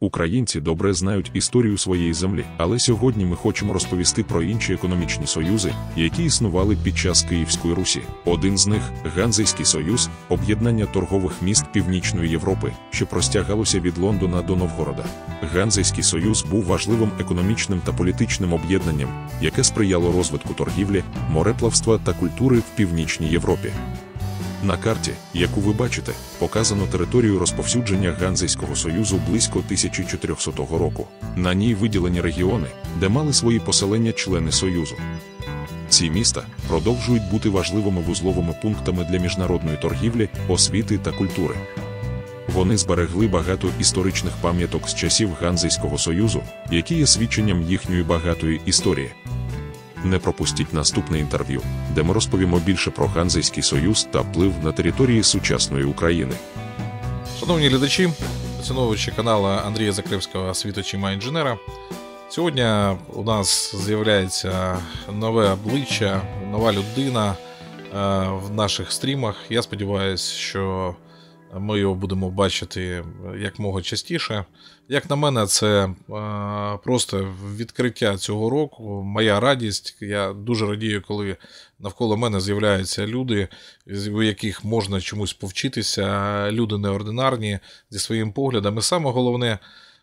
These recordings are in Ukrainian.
Українці добре знають історію своєї землі, але сьогодні ми хочемо розповісти про інші економічні союзи, які існували під час Київської Русі. Один з них Ганзейський союз, об'єднання торгових міст Північної Європи, що простягалося від Лондона до Новгорода. Ганзейський союз був важливим економічним та політичним об'єднанням, яке сприяло розвитку торгівлі, мореплавства та культури в північній Європі. На карті, яку ви бачите, показано територію розповсюдження Ганзейського союзу близько 1400 року. На ній виділені регіони, де мали свої поселення члени Союзу. Ці міста продовжують бути важливими вузловими пунктами для міжнародної торгівлі, освіти та культури. Вони зберегли багато історичних пам'яток з часів Ганзейського союзу, які є свідченням їхньої багатої історії. Не пропустіть наступне інтерв'ю, де ми розповімо більше про Ганзейський союз та вплив на території сучасної України. Шановні глядачі, ціновичі канала Андрія Закривського Світочима інженера. Сьогодні у нас з'являється нове обличчя, нова людина е, в наших стрімах. Я сподіваюся, що. Ми його будемо бачити е, якмога частіше. Як на мене, це е, просто відкриття цього року, моя радість. Я дуже радію, коли навколо мене з'являються люди, у яких можна чомусь повчитися. Люди неординарні зі своїм поглядом. І саме головне,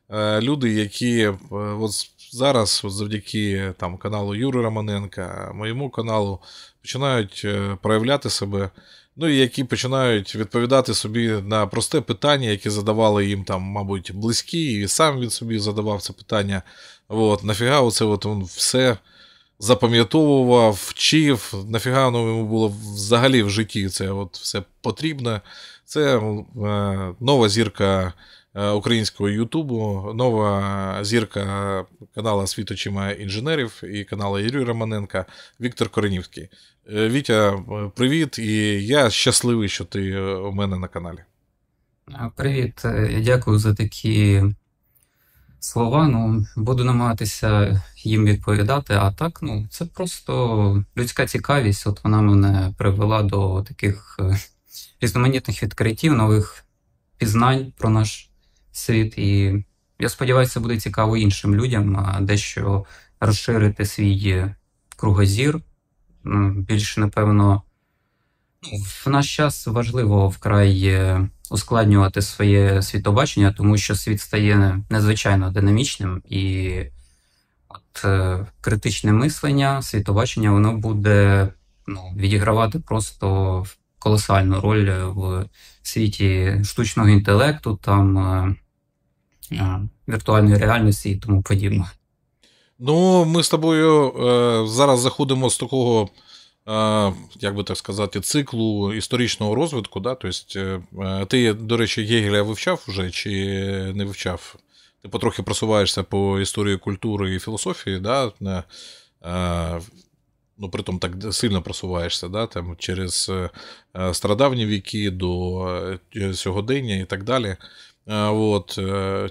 е, люди, які от зараз, от завдяки там каналу Юри Романенка, моєму каналу, починають проявляти себе. Ну і які починають відповідати собі на просте питання, яке задавали їм там, мабуть, близькі, і сам він собі задавав це питання. От, Нафіга оце от він все запам'ятовував, вчив, нафіга ну, йому було взагалі в житті це от все потрібне. Це е, нова зірка е, українського Ютубу, нова зірка канала Світ інженерів і каналу Юрій Романенка Віктор Коренівський. Е, Вітя, е, привіт, і я щасливий, що ти е, у мене на каналі. Привіт. Я Дякую за такі слова. Ну, буду намагатися їм відповідати. А так, ну, це просто людська цікавість. От вона мене привела до таких різноманітних відкриттів, нових пізнань про наш світ. І я сподіваюся, буде цікаво іншим людям дещо розширити свій кругозір більш напевно, в наш час важливо вкрай е, ускладнювати своє світобачення, тому що світ стає надзвичайно динамічним і от е, критичне мислення, світобачення, воно буде ну, відігравати просто колосальну роль в світі штучного інтелекту, там е, віртуальної реальності і тому подібне. Ну, ми з тобою е, зараз заходимо з такого, е, як би так сказати, циклу історичного розвитку. Да? Тобто, е, ти, до речі, Гегеля вивчав вже чи не вивчав? Ти потрохи просуваєшся по історії культури і філософії, да? Е, е, ну, притом так сильно просуваєшся, да? Там, через е, страдавні віки до сьогодення і так далі. От.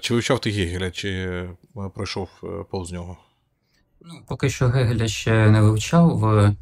Чи вивчав ти Гегеля, чи пройшов повз нього? Ну, поки що Гегеля ще не вивчав. Е,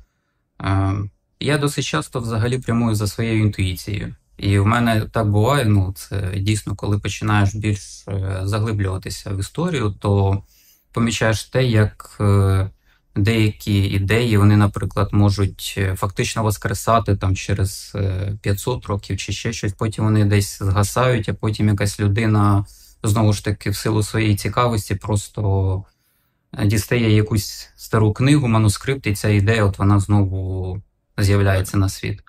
я досить часто взагалі прямую за своєю інтуїцією. І в мене так буває. Ну, це дійсно, коли починаєш більш е, заглиблюватися в історію, то помічаєш те, як е, деякі ідеї вони, наприклад, можуть фактично воскресати там через 500 років чи ще щось. Потім вони десь згасають, а потім якась людина знову ж таки в силу своєї цікавості просто. Е, дістає якусь стару книгу, манускрипт, і ця ідея, от вона знову з'являється на світ.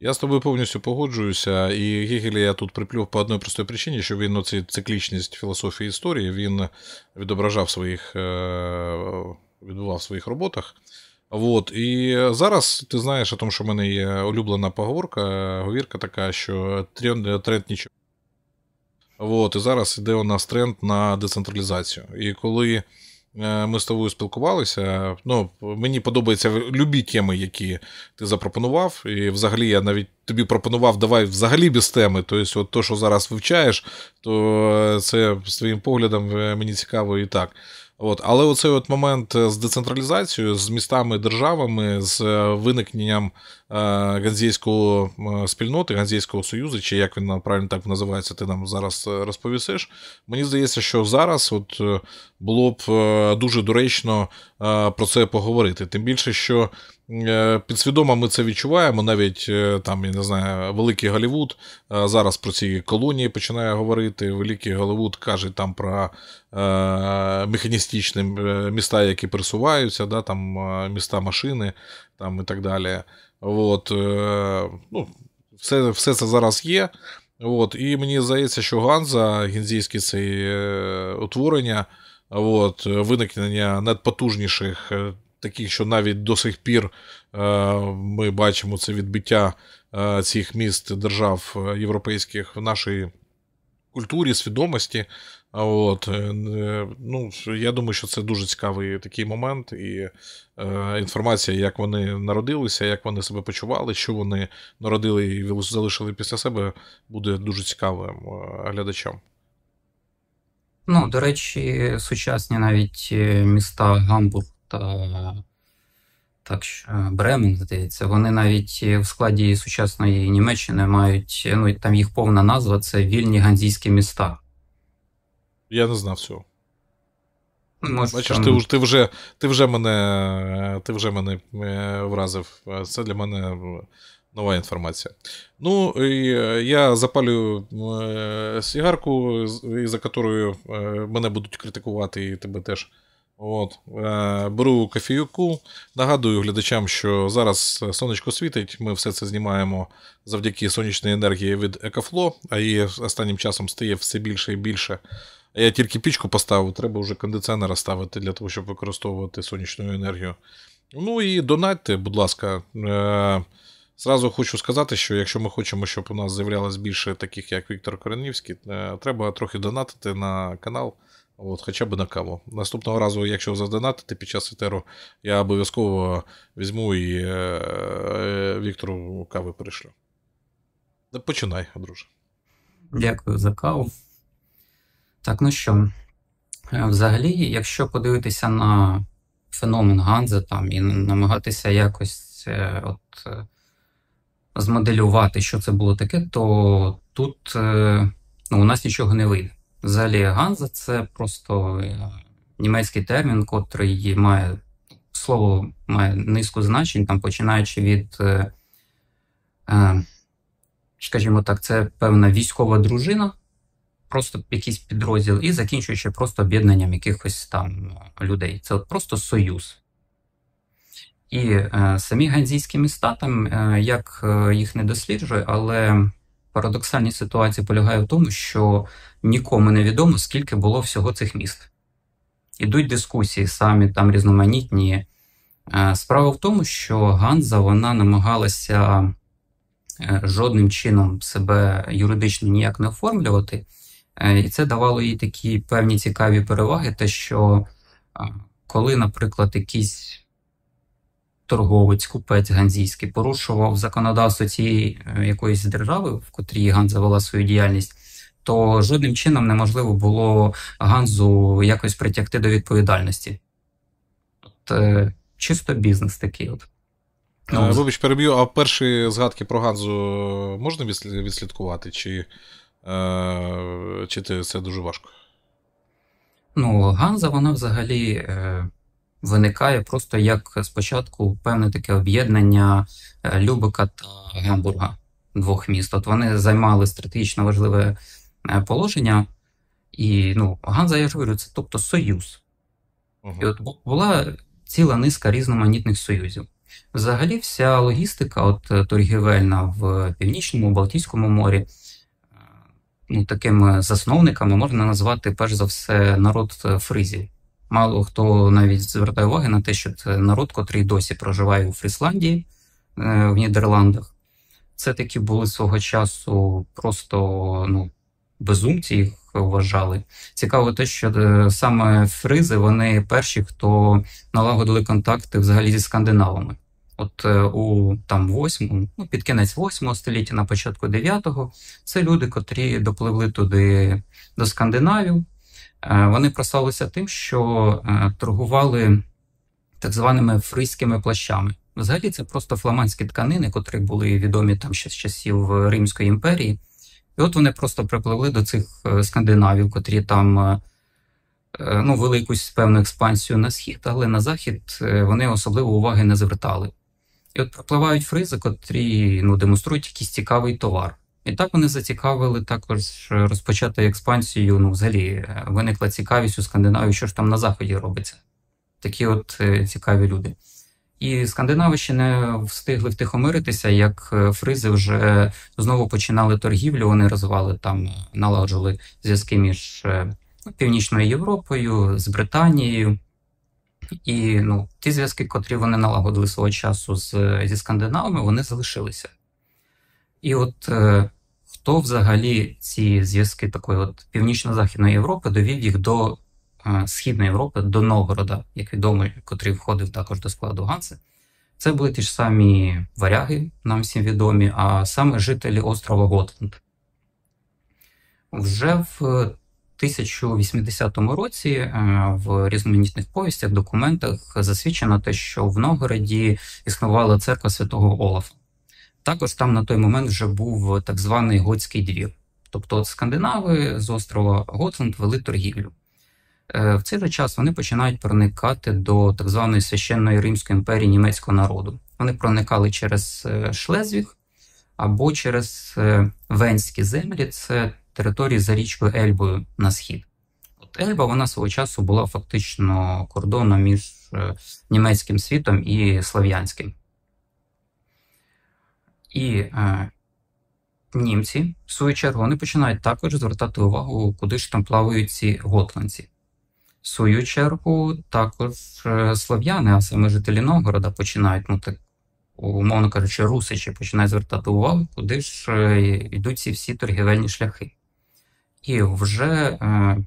Я з тобою повністю погоджуюся, і Гегеля я тут приплюв по одній простій причині, що він оці циклічність філософії історії він відображав своїх, е, відбував в своїх роботах. От, і зараз ти знаєш, о тому, що в мене є улюблена поговорка, говірка така, що тренд, тренд нічого. От, і зараз іде у нас тренд на децентралізацію. І коли Е, ми з тобою спілкувалися. Ну, Мені подобаються любі теми, які ти запропонував. І взагалі я навіть тобі пропонував давай взагалі без теми. Тобто, от то, що зараз вивчаєш, то е, це з твоїм поглядом е, мені цікаво і так. От, Але оцей от момент з децентралізацією, з містами, державами, з виникненням Е, Ганзійської е, спільноти, Ганзійського союзу, чи як він е, правильно так називається, ти нам зараз розповісиш. Мені здається, що зараз от було б дуже доречно про це поговорити. Тим більше, що підсвідомо ми це відчуваємо, навіть там я не знаю, Великий Голівуд зараз про ці колонії починає говорити. Великий Голівуд каже там про механістичні міста, які пересуваються, да, там міста машини там і так далі. От, е, ну, Все все це зараз є. От, І мені здається, що Ганза, гінзійське це е, утворення, от, виникнення надпотужніших, е, таких, що навіть до сих пір ми бачимо це відбиття цих міст держав європейських в нашій культурі, свідомості. От, е, е, ну, Я думаю, що це дуже цікавий такий момент, і е, інформація, як вони народилися, як вони себе почували, що вони народили і залишили після себе, буде дуже цікавим е, глядачам. Ну, до речі, сучасні навіть міста Гамбург та так що Бремен, здається, вони навіть в складі сучасної Німеччини мають ну там їх повна назва це вільні ганзійські міста. Я не знав цього. Може, Бачиш, там... ти ти, вже ти вже мене ти вже мене е, вразив. Е, це для мене е, нова інформація. Ну, і я запалю сігарку, за якою мене будуть критикувати, і тебе теж. От, Беру кофійку. Нагадую глядачам, що зараз сонечко світить. Ми все це знімаємо завдяки сонячної енергії від Екафло. а її останнім часом стає все більше і більше. Я тільки пічку поставив, треба вже кондиціонера ставити для того, щоб використовувати сонячну енергію. Ну і донатьте, будь ласка. Е, зразу хочу сказати, що якщо ми хочемо, щоб у нас з'являлось більше таких, як Віктор Коренівський, е, треба трохи донатити на канал, от, хоча б на каву. Наступного разу, якщо задонатити під час етеру, я обов'язково візьму і е, Віктору кави перешлю. Починай, друже. Дякую за каву. Так, ну що, е, взагалі, якщо подивитися на феномен Ганза там і намагатися якось от, е, змоделювати, що це було таке, то тут е, ну, у нас нічого не вийде. Взагалі, Ганза це просто німецький термін, котрий має слово має низку значень, там починаючи від, скажімо так, це певна військова дружина просто якийсь підрозділ, і закінчуючи просто об'єднанням якихось там ну, людей. Це просто союз. І е, самі ганзійські міста, там е, як е, їх не досліджує, але парадоксальні ситуації полягає в тому, що нікому не відомо, скільки було всього цих міст. Ідуть дискусії, самі там різноманітні. Е, справа в тому, що Ганза вона намагалася е, жодним чином себе юридично ніяк не оформлювати. Е, і це давало їй такі певні цікаві переваги, те, що коли, наприклад, якийсь торговець, купець ганзійський порушував законодавство цієї е, якоїсь держави, в котрій Ган завела свою діяльність, то жодним чином неможливо було Ганзу якось притягти до відповідальності. От, е, Чисто бізнес такий. от. Ну, вибач, переб'ю, а перші згадки про Ганзу можна відслідкувати? Чи Е, чи це дуже важко? Ну, Ганза, вона взагалі е, виникає просто як спочатку певне таке об'єднання е, Любека та Гамбурга двох міст. От вони займали стратегічно важливе е, положення. І ну, Ганза, я ж говорю, це тобто союз. Угу. І от була ціла низка різноманітних союзів. Взагалі, вся логістика, от торгівельна в Північному Балтійському морі ну, такими засновниками можна назвати перш за все народ е, Фризії. Мало хто навіть звертає уваги на те, що це народ, котрий досі проживає у Фрісландії е, в Нідерландах. Це такі були свого часу просто ну, безумці їх вважали. Цікаво, те, що е, саме фризи вони перші, хто налагодили контакти взагалі зі скандинавами. От е, у там восьмому, ну під кінець восьмого століття, на початку дев'ятого, це люди, котрі допливли туди до Скандинавів. Е, вони прославилися тим, що е, торгували так званими фризькими плащами. Взагалі, це просто фламандські тканини, котрі були відомі там ще з часів Римської імперії. І от вони просто припливли до цих скандинавів, котрі там ну, вели якусь певну експансію на схід, але на захід вони особливо уваги не звертали. І от пропливають фризи, котрі ну, демонструють якийсь цікавий товар. І так вони зацікавили також е, розпочати експансію. Ну, взагалі, е, виникла цікавість у Скандинавії, що ж там на заході робиться. Такі от е, цікаві люди. І скандинави ще не встигли втихомиритися, як фризи вже знову починали торгівлю. Вони розвивали там, налагоджували зв'язки між ну, Північною Європою з Британією. І ну, ті зв'язки, котрі вони налагодили свого часу з, зі скандинавами, вони залишилися. І от е, хто взагалі ці зв'язки такої от північно-західної Європи довів їх до е, Східної Європи, до Новгорода, як відомо, котрий входив також до складу Ганси, це були ті ж самі варяги, нам всім відомі, а саме жителі острова Готланд. Вже в 1080 році е, в різноманітних повістях, документах засвідчено те, що в Новгороді існувала церква святого Олафа. Також там на той момент вже був так званий готський двір. Тобто скандинави з острова Готланд вели торгівлю. Е, в цей же час вони починають проникати до так званої священної Римської імперії німецького народу. Вони проникали через е, Шлезвіг або через Венські землі. Це території за річкою Ельбою на схід. От Ельба вона свого часу була фактично кордоном між е, німецьким світом і слов'янським. І е, німці, в свою чергу, вони починають також звертати увагу, куди ж там плавають ці готландці. В свою чергу, також е, слов'яни, а саме жителі Новгорода, починають, ну так, умовно кажучи, русичі починають звертати увагу, куди ж е, йдуть ці всі торгівельні шляхи. І вже е,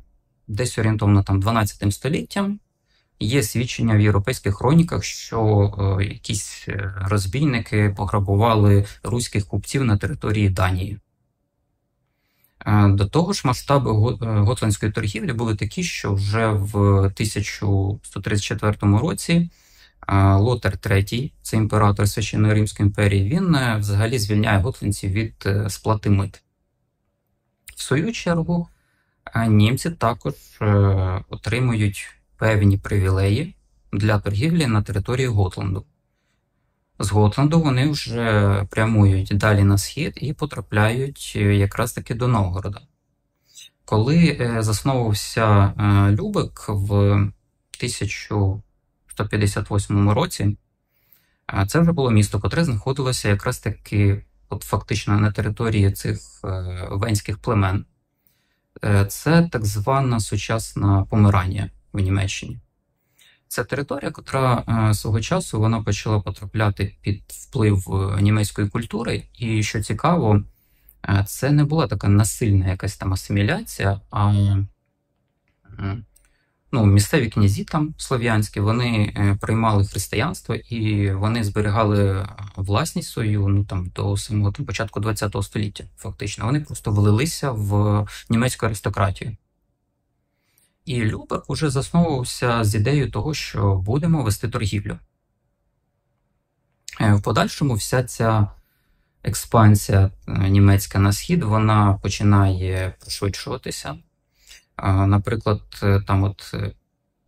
десь орієнтовно там 12 століттям є свідчення в європейських хроніках, що е, якісь е, розбійники пограбували руських купців на території Данії. До того ж, масштаби готландської торгівлі були такі, що вже в 1134 році Лотер III, це імператор Священної Римської імперії, він взагалі звільняє готландців від сплати мит. В свою чергу, німці також е, отримують певні привілеї для торгівлі на території Готланду. З Готланду вони вже прямують далі на схід і потрапляють е, якраз таки до Новгорода. Коли е, засновувався Любик в 1158 році, це вже було місто, котре знаходилося якраз таки от фактично на території цих е, венських племен. Е, це так звана сучасна Помирання в Німеччині. Це територія, котра е, свого часу вона почала потрапляти під вплив німецької культури. І що цікаво, це не була така насильна якась там асиміляція, а ну, місцеві князі там слов'янські, вони е, приймали християнство і вони зберігали власність свою ну там до самого там, початку ХХ століття. Фактично, вони просто влилися в німецьку аристократію. І Любек уже засновувався з ідеєю того, що будемо вести торгівлю. Е, в подальшому вся ця експансія е, німецька на схід вона починає пришвидшуватися. Наприклад, е, там, от е,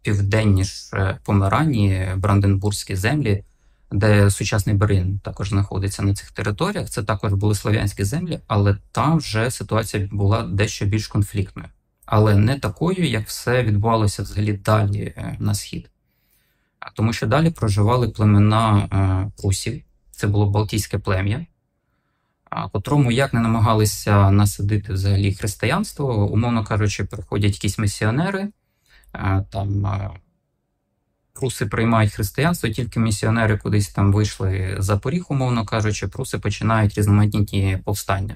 південніше Померані, Бранденбурзькі землі, де сучасний Берлін також знаходиться на цих територіях. Це також були слов'янські землі, але там вже ситуація була дещо більш конфліктною, але не такою, як все відбувалося взагалі далі е, на схід. Тому що далі проживали племена прусів, це було Балтійське плем'я котрому як не намагалися насадити взагалі християнство, умовно кажучи, приходять якісь місіонери, е, там е, пруси приймають християнство, тільки місіонери кудись там вийшли за поріг, умовно кажучи, пруси починають різноманітні повстання.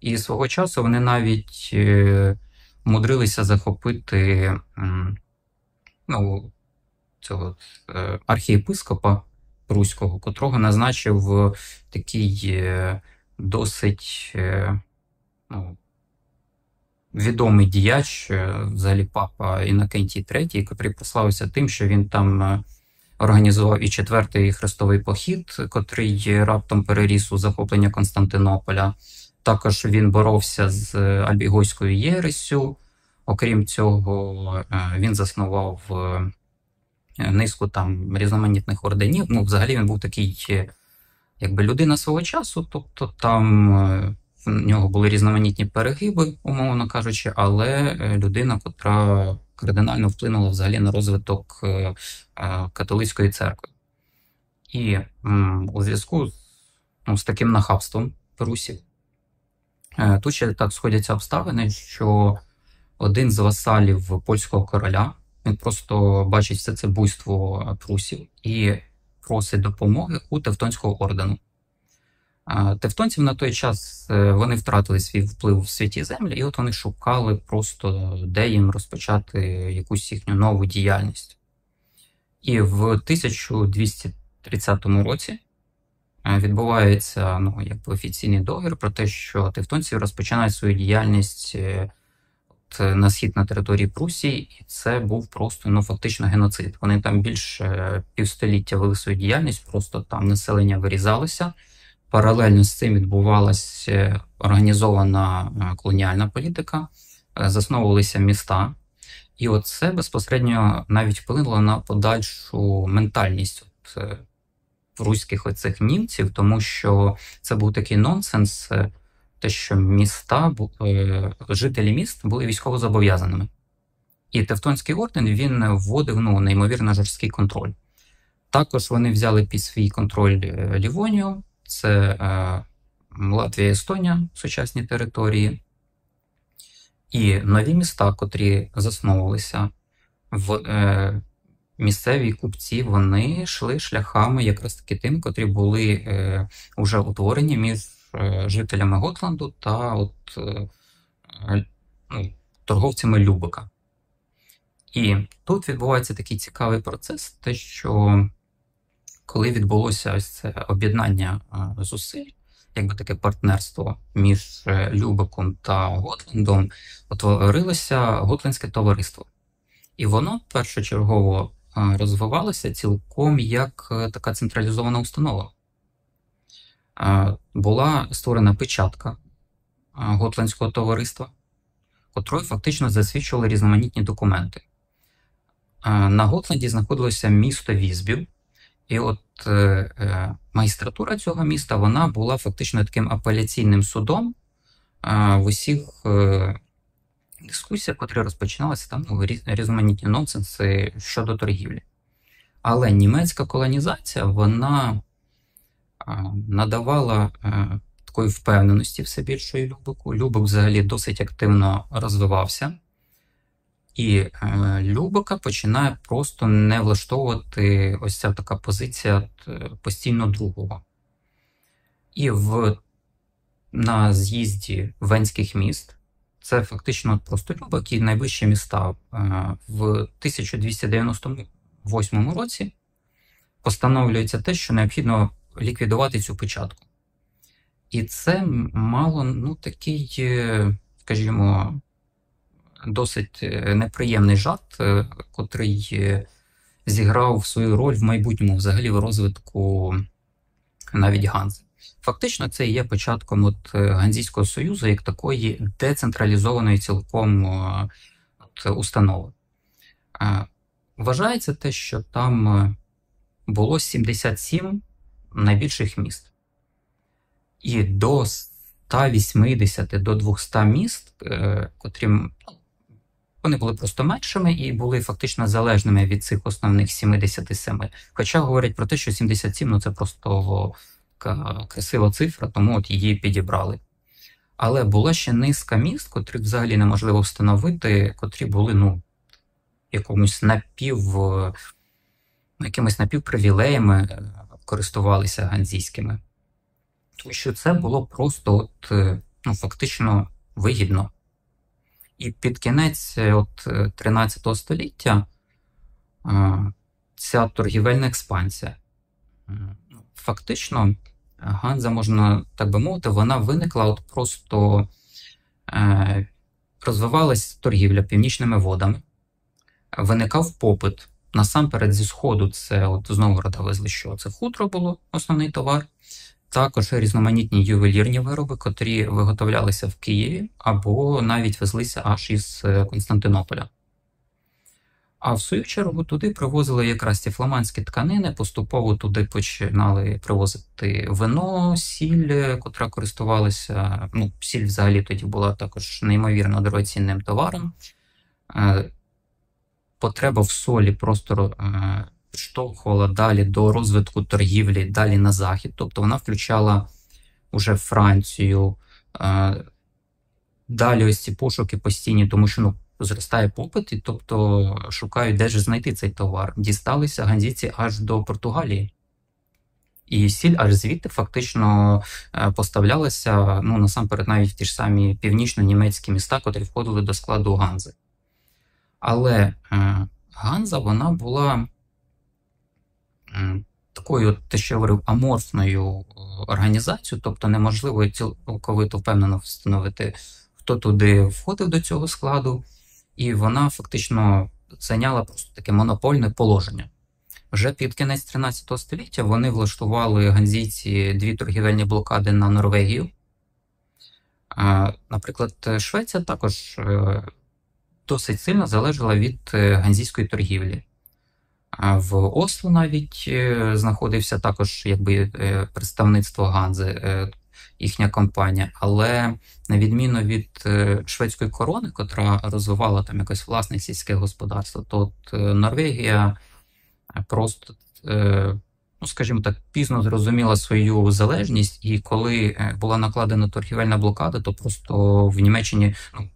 І свого часу вони навіть е, мудрилися захопити ну, цього архієпископа Руського, котрого назначив такий досить е, ну, відомий діяч, е, взагалі папа Інокентій III, котрий прославився тим, що він там е, організував і четвертий хрестовий похід, котрий раптом переріс у захоплення Константинополя. Також він боровся з Альбігойською Єресю. Окрім цього, він заснував низку там різноманітних орденів. Ну, взагалі він був такий якби людина свого часу, тобто там. Е, в нього були різноманітні перегиби, умовно кажучи, але е, людина, котра кардинально вплинула взагалі на розвиток е, католицької церкви. І у зв'язку ну, з таким нахабством прусів, тут ще так сходяться обставини, що один з васалів польського короля він просто бачить все це буйство прусів і просить допомоги у Тевтонського ордену. Тевтонців на той час е, вони втратили свій вплив в світі землі, і от вони шукали просто, де їм розпочати якусь їхню нову діяльність. І в 1230 році е, відбувається ну, якби офіційний договір про те, що тевтонці розпочинають свою діяльність е, Е, на схід на території Прусії, і це був просто ну фактично геноцид. Вони там більше півстоліття вели свою діяльність, просто там населення вирізалося. Паралельно з цим відбувалася організована е, колоніальна політика, е, засновувалися міста, і оце безпосередньо навіть вплинуло на подальшу ментальність от, руських оцих німців, тому що це був такий нонсенс те, що міста е, жителі міст були військовозобов'язаними. І Тевтонський орден він вводив ну, неймовірно жорсткий контроль. Також вони взяли під свій контроль е, Лівонію, це е, Латвія, Естонія, сучасні території. І нові міста, котрі засновувалися в е, місцеві купці, вони йшли шляхами якраз таки тим, котрі були е, уже утворені між Е, жителями Готланду та от, е, е, ну, торговцями Любека. І тут відбувається такий цікавий процес, те, що коли відбулося ось це об'єднання зусиль, якби таке партнерство між Любеком та Готландом, утворилося Готландське товариство. І воно першочергово розвивалося цілком як така централізована установа була створена печатка Готландського товариства, котрою фактично засвідчували різноманітні документи. На Готланді знаходилося місто Візбів, і от е, е, майстратура цього міста вона була фактично таким апеляційним судом в усіх е, дискусіях, котрі розпочиналися там різноманітні нонсенси щодо торгівлі. Але німецька колонізація, вона надавала е, такої впевненості все більшої Любику. Любик взагалі досить активно розвивався, і е, Любика починає просто не влаштовувати ось ця така позиція е, постійно другого. І в, на з'їзді Венських міст. Це фактично просто Любик і найвищі міста. В 1298 році постановлюється те, що необхідно ліквідувати цю печатку. І це мало ну, такий, е, скажімо, досить е, неприємний жарт, е, котрий зіграв свою роль в майбутньому взагалі в розвитку навіть Ганзи. Фактично, це є початком от Ганзійського союзу як такої децентралізованої цілком от, установи. Вважається те, що там було 77 найбільших міст. І до 180 до 200 міст, е, котрі вони були просто меншими і були фактично залежними від цих основних 77. Хоча говорять про те, що 77 ну це просто красива цифра, тому от її підібрали. Але була ще низка міст, котрі взагалі неможливо встановити, котрі були ну, якомусь напів, якимись напівпривілеями е, користувалися ганзійськими. Тому що це було просто от, е, ну, фактично вигідно. І під кінець е, от 13 е, століття ця торгівельна експансія. Фактично, Ганза, можна так би мовити, вона виникла от просто розвивалась торгівля північними водами, виникав попит Насамперед, зі сходу це от з Новгорода везли, що це хутро було основний товар. Також різноманітні ювелірні вироби, котрі виготовлялися в Києві або навіть везлися аж із е, Константинополя. А в свою чергу туди привозили якраз ті фламандські тканини, поступово туди починали привозити вино, сіль, е, котра користувалася. Ну, сіль взагалі тоді була також неймовірно дорогоцінним товаром. Е, потреба в солі просто штовхувала е, далі до розвитку торгівлі, далі на захід. Тобто вона включала уже Францію. Е, далі ось ці пошуки постійні, тому що ну, зростає попит, і тобто шукають, де ж знайти цей товар. Дісталися ганзійці аж до Португалії. І сіль аж звідти фактично е, поставлялася ну, насамперед, навіть в ті ж самі північно-німецькі міста, котрі входили до складу Ганзи. Але е, Ганза вона була е, такою, те, що я говорив, аморфною е, організацією, тобто неможливо цілковито впевнено встановити, хто туди входив до цього складу, і вона фактично зайняла просто таке монопольне положення. Вже під кінець 13 століття вони влаштували ганзійці дві торгівельні блокади на Норвегію. Наприклад, Швеція також досить сильно залежала від е, ганзійської торгівлі. В Осло навіть е, знаходився також якби е, представництво Ганзи, їхня компанія. Але на відміну від шведської корони, котра розвивала там якось власне сільське господарство, то от Норвегія просто, ну скажімо так, пізно зрозуміла свою залежність, і коли була накладена торгівельна блокада, то просто в Німеччині ну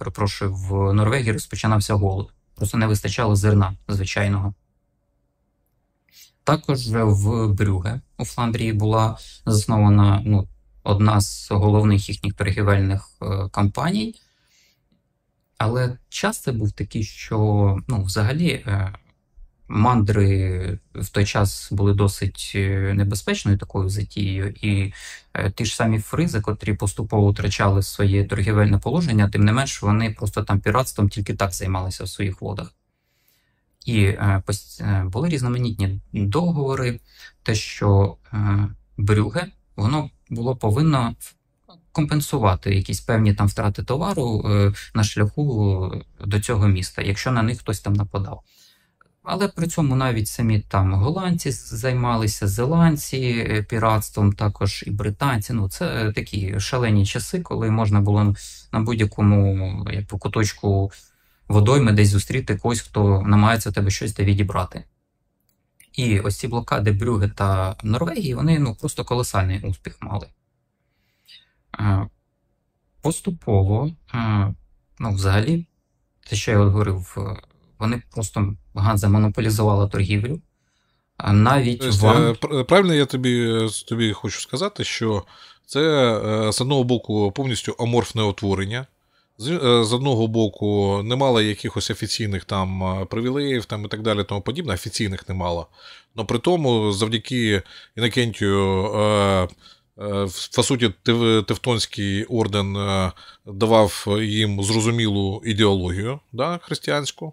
перепрошую, в Норвегії розпочинався голод. Просто не вистачало зерна звичайного. Також в Брюге у Фландрії була заснована ну, одна з головних їхніх торгівельних е, компаній. Але часто був такий, що ну, взагалі е, Мандри в той час були досить е, небезпечною такою затією, і е, ті ж самі фризи, котрі поступово втрачали своє торгівельне положення, тим не менш вони просто там піратством тільки так займалися в своїх водах. І е, були різноманітні договори, те, що брюге, воно було повинно компенсувати якісь певні там втрати товару на шляху до цього міста, якщо на них хтось там нападав. Але при цьому навіть самі там голландці займалися зеландці е, піратством, також і британці. Ну це такі шалені часи, коли можна було на будь-якому як куточку водойми десь зустріти когось, хто намагається тебе щось де відібрати. І ось ці блокади Брюге та Норвегії, вони ну просто колосальний успіх мали. Е, поступово, е, ну, взагалі, те, що я говорив вони просто Ганза монополізувала торгівлю. Навіть Тобто, вам... Е, правильно я тобі е, тобі хочу сказати, що це е, з одного боку повністю аморфне утворення. З одного боку, не мала якихось офіційних там привілеїв там, і так далі, тому подібне, офіційних не мала. Але при тому, завдяки Інокентію, по суті, Тевтонський орден давав їм зрозумілу ідеологію да, християнську.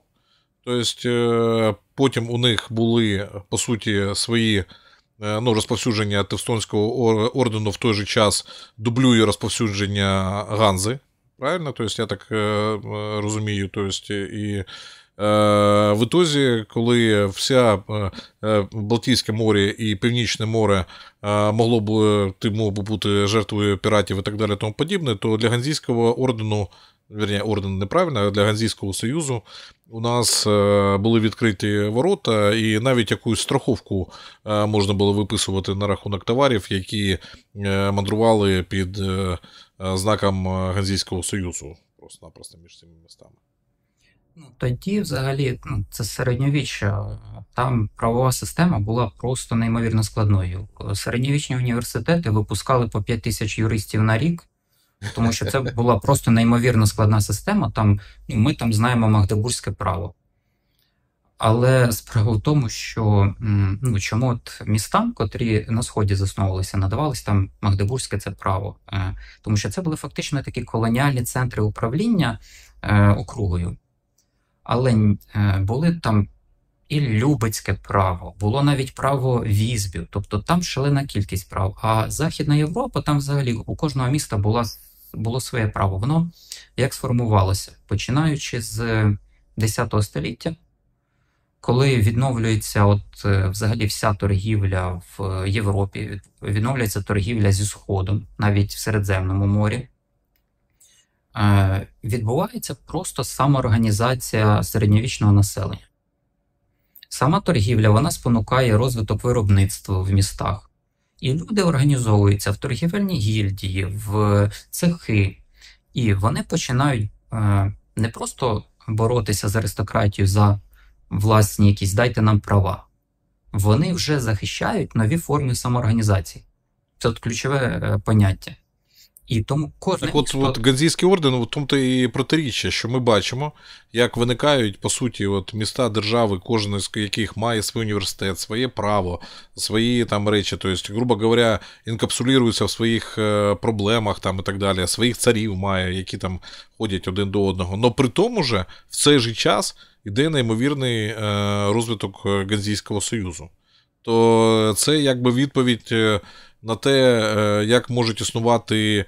Тобто, потім у них були по суті свої е, ну, розповсюдження Тевстонського ордену в той же час дублює розповсюдження Ганзи. Правильно? Тобто, я так е, розумію. Тобто, і в ітозі, коли вся Балтійське море і Північне море могло б би бути жертвою піратів і так далі, тому подібне, то для Ганзійського ордену Верні, орден неправильно, для Ганзійського Союзу у нас е, були відкриті ворота, і навіть якусь страховку е, можна було виписувати на рахунок товарів, які е, мандрували під знаком Ганзійського Союзу. Просто-напросто між цими містами. Ну, Тоді, взагалі, ну, це середньовіччя. Там правова система була просто неймовірно складною. Середньовічні університети випускали по 5 тисяч юристів на рік тому що це була просто неймовірно складна система. Там ну, Ми там знаємо магдебурзьке право. Але справа в тому, що ну, чому от містам, котрі на сході засновувалися, надавалися там Магдебурзьке це право, е, тому що це були фактично такі колоніальні центри управління е, округою. Але е, були там і Любецьке право, було навіть право візбів, тобто там шалена кількість прав. А Західна Європа, там взагалі у кожного міста була було своє право. Воно як сформувалося, починаючи з 10 століття, коли відновлюється от е, взагалі вся торгівля в Європі, відновлюється торгівля зі Сходом, навіть в Середземному морі, е, відбувається просто самоорганізація середньовічного населення. Сама торгівля вона спонукає розвиток виробництва в містах. І люди організовуються в торгівельні гільдії, в цехи, і вони починають е, не просто боротися з аристократією за власні якісь дайте нам права. Вони вже захищають нові форми самоорганізації. Це от ключове е, поняття. І тому кожна Так от, іспро... от Ганзійський орден в тому то і протиріччя, що ми бачимо, як виникають по суті от міста держави, кожен з яких має свій університет, своє право, свої там речі, тобто, грубо говоря, інкапсулюються в своїх е, проблемах там і так далі, своїх царів має, які там ходять один до одного. Но при тому же в цей же час іде неймовірний е, розвиток е, Ганзійського союзу. То це якби відповідь на те, е, як можуть існувати е,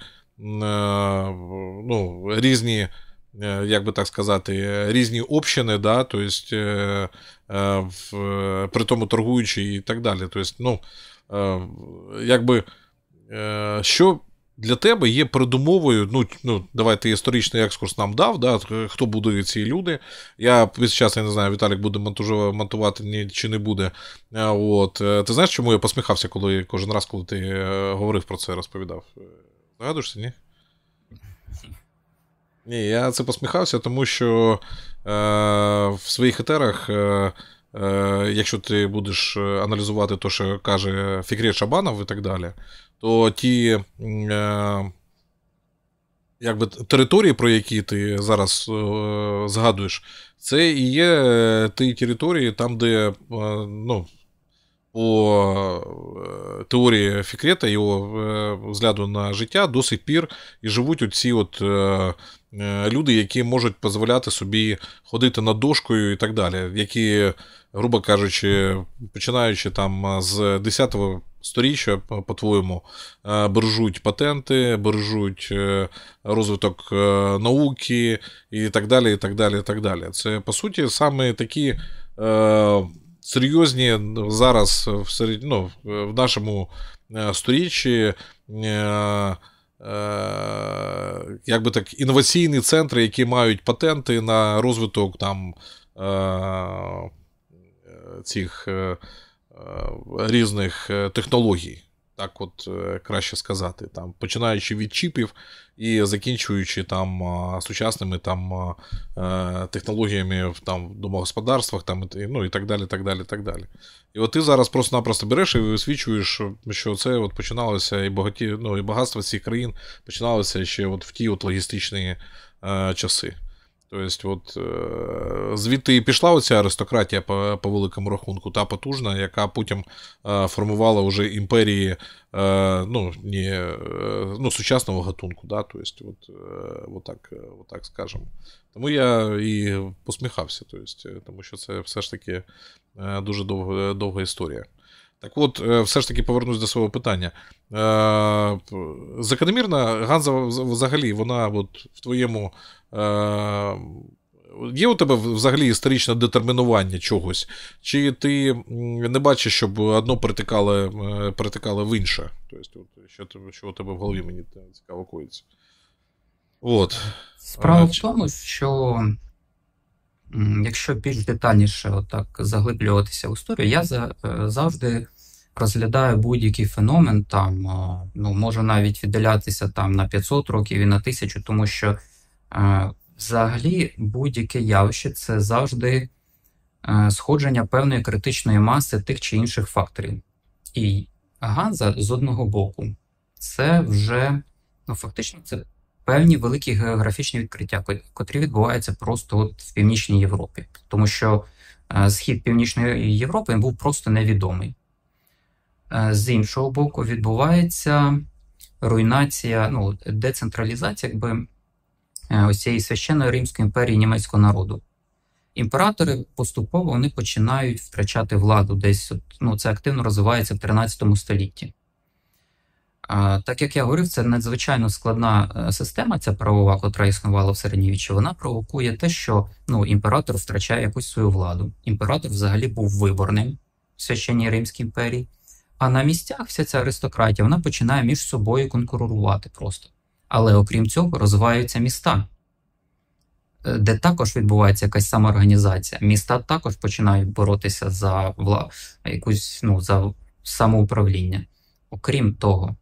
ну, різні. Е, як би так сказати, різні общини, да, то тобто, есть, в, при тому торгуючі і так далі. То тобто, есть, ну, якби, що для тебе є передумовою. Ну ну давайте історичний екскурс нам дав. да, Хто будує ці люди? Я під час я не знаю, Віталік буде монтувати ні, чи не буде. От е, ти знаєш, чому я посміхався, коли кожен раз, коли ти е, говорив про це, розповідав? Нагадуєшся, е, ні? Ні, я це посміхався, тому що е, в своїх етерах, е, якщо ти будеш аналізувати те, що каже Фікрет Шабанов і так далі, то ті е, якби, території, про які ти зараз е, згадуєш, це і є е, ті території, там, де е, ну, по е, теорії Фікрета, його е, взгляду на життя до сих пір і живуть оці от люди, які можуть дозволяти собі ходити над дошкою і так далі, які, грубо кажучи, починаючи там з 10 Сторіччя, по-твоєму, е, бережуть патенти, бережуть е, розвиток е, науки і так далі. і так далі, і так так далі, далі. Це, по суті, саме такі е, серйозні зараз в серед... ну, в нашому сторіччі, е, як би так, інноваційні центри, які мають патенти на розвиток там цих. Е, різних е, технологій. Так, от е, краще сказати, там, починаючи від чіпів і закінчуючи там сучасними там технологіями в там домогосподарствах, там ну, і так далі. так далі, так далі, І от ти зараз просто-напросто береш і висвічуєш, що це от починалося і багаті, ну, і багатство цих країн починалося ще от в ті от логістичні е, часи. Тобто, от э, звідти і пішла оця аристократія по по великому рахунку, та потужна, яка потім е, формувала вже імперії е, ну, не, е, ну, сучасного гатунку. Да? Тобто, от, от так, от так скажемо. Тому я і посміхався, тобто, тому що це все ж таки дуже довга, довга історія. Так от, все ж таки повернусь до свого питання. Закономірна Ганза взагалі, вона от в твоєму Е, є у тебе взагалі історичне детермінування чогось? Чи ти не бачиш, щоб одно притикало, е, притикало в інше? Тобто, що, що у тебе в голові мені цікаво коїться? От. Справа а, е, в тому, що якщо більш детальніше так заглиблюватися в історію, я завжди розглядаю будь-який феномен, там, ну, можу навіть віддалятися там на 500 років і на 1000, тому що. Взагалі, будь-яке явище це завжди е, сходження певної критичної маси тих чи інших факторів. І Ганза з одного боку, це вже ну, фактично це певні великі географічні відкриття, котрі відбуваються просто от в Північній Європі, тому що е, схід Північної Європи був просто невідомий. Е, з іншого боку, відбувається руйнація, ну, децентралізація, якби. Е, ось священної Римської імперії німецького народу. Імператори поступово вони починають втрачати владу десь. ну, Це активно розвивається в 13 столітті. А, Так як я говорив, це надзвичайно складна е, система, ця правова, котра існувала в середньовіччі, вона провокує те, що ну, імператор втрачає якусь свою владу. Імператор взагалі був виборним в священній Римській імперії. А на місцях вся ця аристократія вона починає між собою конкурувати просто. Але окрім цього, розвиваються міста, е, де також відбувається якась самоорганізація. Міста також починають боротися за вла... якусь ну, за самоуправління. Окрім того,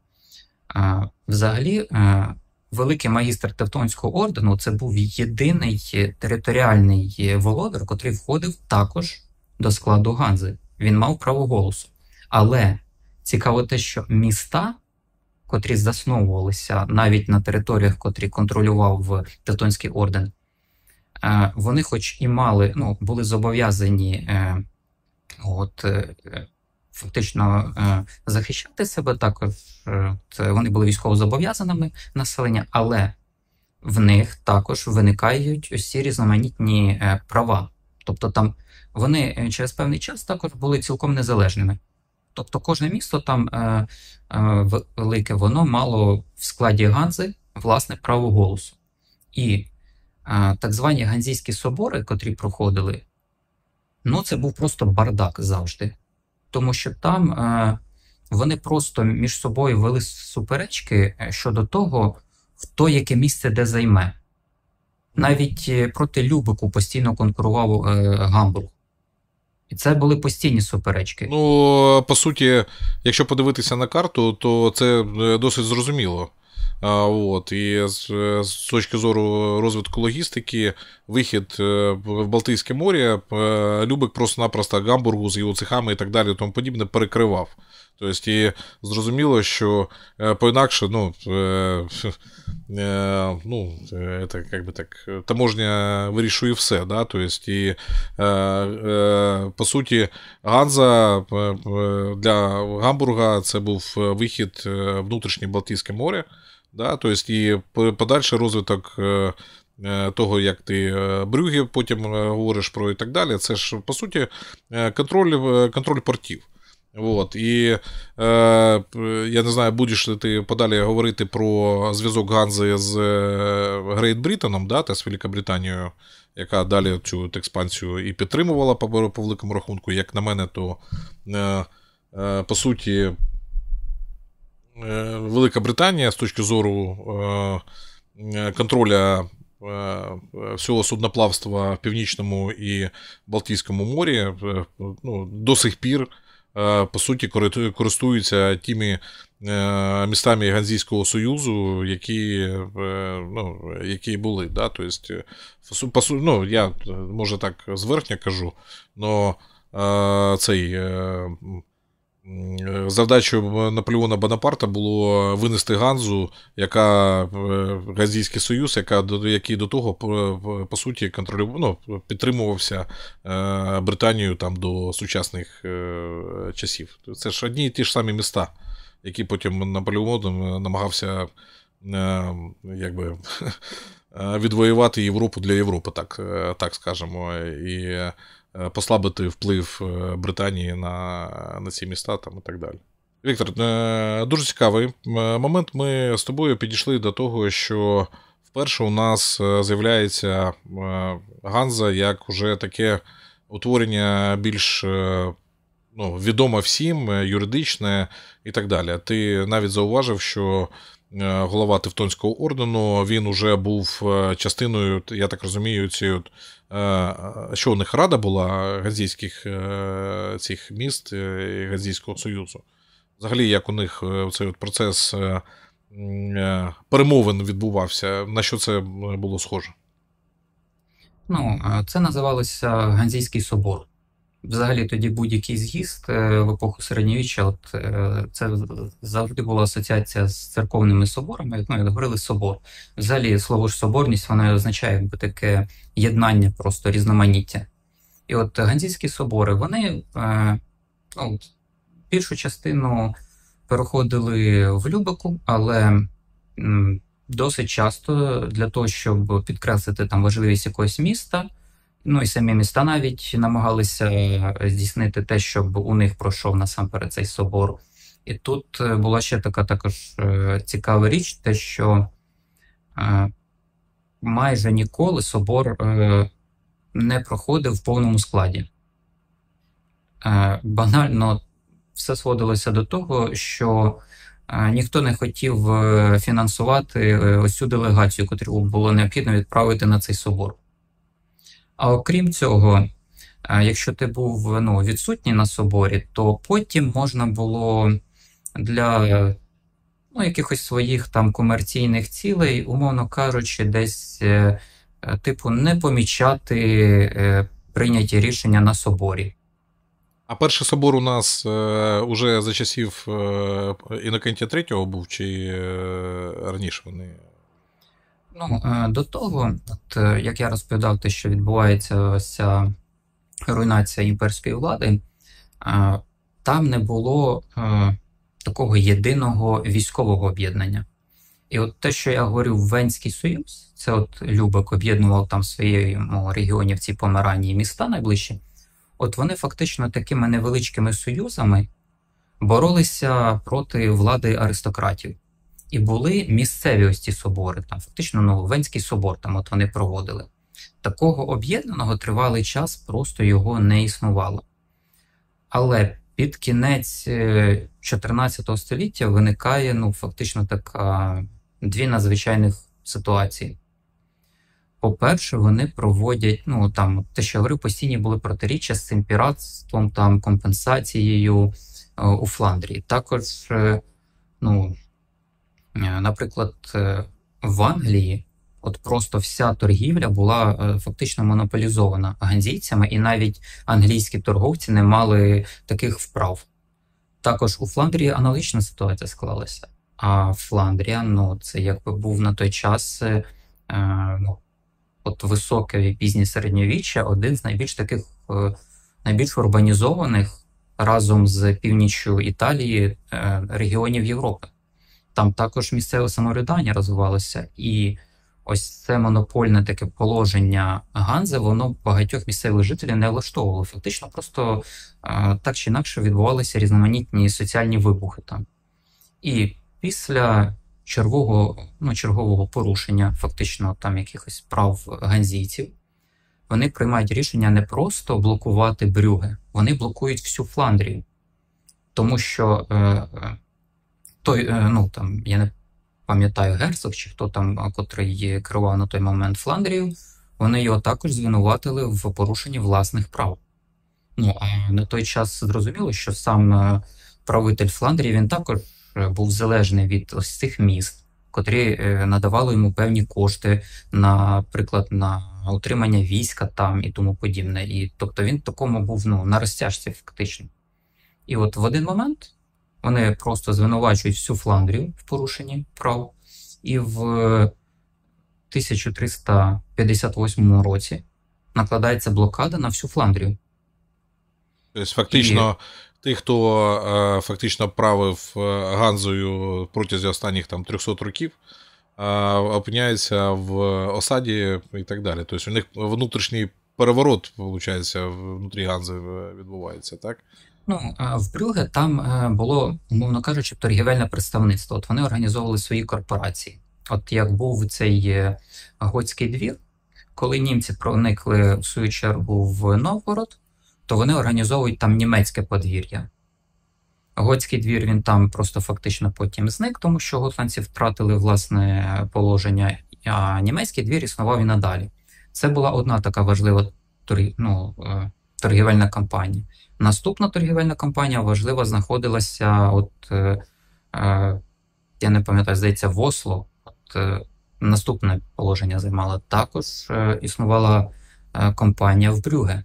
е, взагалі, е, великий магістр Тевтонського ордену це був єдиний територіальний володар, котрий входив також до складу Ганзи. Він мав право голосу. Але цікаво те, що міста котрі засновувалися навіть на територіях, котрі контролював е, Тевтонський орден, е, вони, хоч і мали, ну, були зобов'язані е, от, фактично захищати себе, також от, вони були військово зобов'язаними населення, але в них також виникають усі різноманітні права. Тобто там вони через певний час також були цілком незалежними. Тобто кожне місто там е, е, велике, воно мало в складі Ганзи власне право голосу. І е, так звані ганзійські собори, котрі проходили, ну це був просто бардак завжди. Тому що там е, вони просто між собою вели суперечки е, щодо того, хто яке місце де займе. Навіть е, проти Любику постійно конкурував е, Гамбург. І це були постійні суперечки. Ну, по суті, якщо подивитися на карту, то це е, досить зрозуміло. А, от, І з, е, з точки зору розвитку логістики, вихід е, в Балтійське море, Любик просто-напросто Гамбургу з його цехами і так далі, тому подібне, перекривав. Тобто, і зрозуміло, що е, поінакше, ну, е, е, ну, это как бы так, таможня вирішує все. Да? Тобто, і, по суті, Ганза для Гамбурга це був вихід внутрішнє Балтійське море. Да? Тобто, і подальший розвиток. Того, як ти брюги потім говориш про і так далі, це ж по суті контроль контроль портів. От, І е, я не знаю, будеш ли ти подалі говорити про зв'язок Ганзи з Грейт Британом, да, та з Великобританією, яка далі цю експансію і підтримувала по, по великому рахунку. Як на мене, то е, е, по суті е, Велика Британія з точки зору е, контроля. Е, всього судноплавства в Північному і Балтійському морі е, ну, до сих пір Е, по суті користуються тими е, містами Ганзійського Союзу, які е, ну, які були. Да? Тобто, по, ну, Я може так зверхня кажу, але цей Е, Завдачею Наполеона Бонапарта було винести Ганзу, яка Газійський е, Союз, яка який до того е, по суті контролював ну, підтримувався Британією там до сучасних часів. Це ж одні і ті ж самі міста, які потім Наполеон намагався якби, відвоювати Європу для Європи, так, так скажемо. І Е, послабити вплив е, Британії на на ці міста там і так далі. Віктор, е, дуже цікавий момент. Ми з тобою підійшли до того, що вперше у нас з'являється Ганза як уже таке утворення більш ну, відоме всім, юридичне і так далі. Ти навіть зауважив, що Е, голова Тевтонського ордену, він уже був е, частиною, я так розумію, цієї, е, що у них рада була газійських цих міст і Газійського Союзу. Взагалі, як у них цей процес перемовин відбувався, на що це було схоже? Ну, це називалося Ганзійський собор. Взагалі тоді будь-який з'їзд е, в епоху середньовіччя, от е, це завжди була асоціація з церковними соборами. Ну, як говорили собор. Взагалі, слово ж соборність воно означає якби таке єднання, просто різноманіття. І от ганзійські собори, вони е, ну, більшу частину переходили в Любику, але досить часто для того, щоб підкреслити там важливість якогось міста. Ну і самі міста навіть намагалися е, здійснити те, щоб у них пройшов насамперед цей собор. І тут е, була ще така також е, цікава річ, те, що майже ніколи собор не проходив в повному складі. Банально все сводилося до того, що ніхто не хотів фінансувати ось цю делегацію, яку було необхідно відправити на цей собор. А окрім цього, е, якщо ти був ну, відсутній на соборі, то потім можна було для ну, якихось своїх там комерційних цілей, умовно кажучи, десь е, е, типу не помічати прийняті рішення на соборі. А перший собор у нас е, уже за часів е, Інокентія III був, чи е, раніше вони Ну, До того, от, е, як я розповідав, те, що відбувається ця руйнація імперської влади, е, там не було такого єдиного військового об'єднання. І от те, що я говорив, Венський Союз, це от Любек об'єднував там в своєму регіоні в цій помаранні міста найближчі, от вони фактично такими невеличкими союзами боролися проти влади аристократів. І були місцеві ось ці собори, там фактично Нововенський собор, там от вони проводили. Такого об'єднаного тривалий час просто його не існувало. Але під кінець 14 е, століття виникає ну, фактично така дві надзвичайних ситуації. По-перше, вони проводять, ну там те, що я говорю, постійні були протиріччя з цим піратством, там компенсацією е, у Фландрії. Також, е, ну. Е, наприклад, е, в Англії от просто вся торгівля була е, фактично монополізована ганзійцями, і навіть англійські торговці не мали таких вправ. Також у Фландрії аналогічна ситуація склалася. А Фландрія, ну це якби був на той час е, ну, от високе пізнє середньовіччя, один з найбільш таких е, найбільш урбанізованих разом з північю Італії е, регіонів Європи. Там також місцеве самоврядування розвивалося, і ось це монопольне таке положення Ганзи, воно багатьох місцевих жителів не влаштовувало. Фактично, просто е, так чи інакше відбувалися різноманітні соціальні вибухи там. І після чергового, ну, чергового порушення, фактично там якихось прав ганзійців, вони приймають рішення не просто блокувати брюги, вони блокують всю Фландрію, тому що. Е, е, той, е, ну там я не пам'ятаю герцог чи хто там, котрий керував на той момент Фландрію, вони його також звинуватили в порушенні власних прав. Ну а на той час зрозуміло, що сам е, правитель Фландрії він також е, був залежний від ось цих міст, котрі надавали йому певні кошти, наприклад, на утримання війська там і тому подібне. І тобто він такому був ну, на розтяжці, фактично. І от в один момент. Вони просто звинувачують всю Фландрію в порушенні прав. І в 1358 е, році накладається блокада на всю Фландрію. Тобто, фактично, і... тих, хто е, фактично правив е, Ганзою протягом останніх там 300 років, опиняється в осаді і так далі. Тобто, у них внутрішній переворот, виходить, внутрі Ганзи відбувається, так? Ну а вдруге, там е, було, умовно кажучи, торгівельне представництво. От вони організовували свої корпорації. От як був цей е, готський двір, коли німці проникли в свою чергу в Новгород, то вони організовують там німецьке подвір'я. Готський двір він там просто фактично потім зник, тому що готландці втратили власне положення, а німецький двір існував і надалі. Це була одна така важлива ну, е, торгівельна кампанія. Наступна торгівельна компанія важливо знаходилася, от е, е, я не пам'ятаю, здається, в Осло. От, е, наступне положення займала також. Е, існувала е, компанія в Брюге,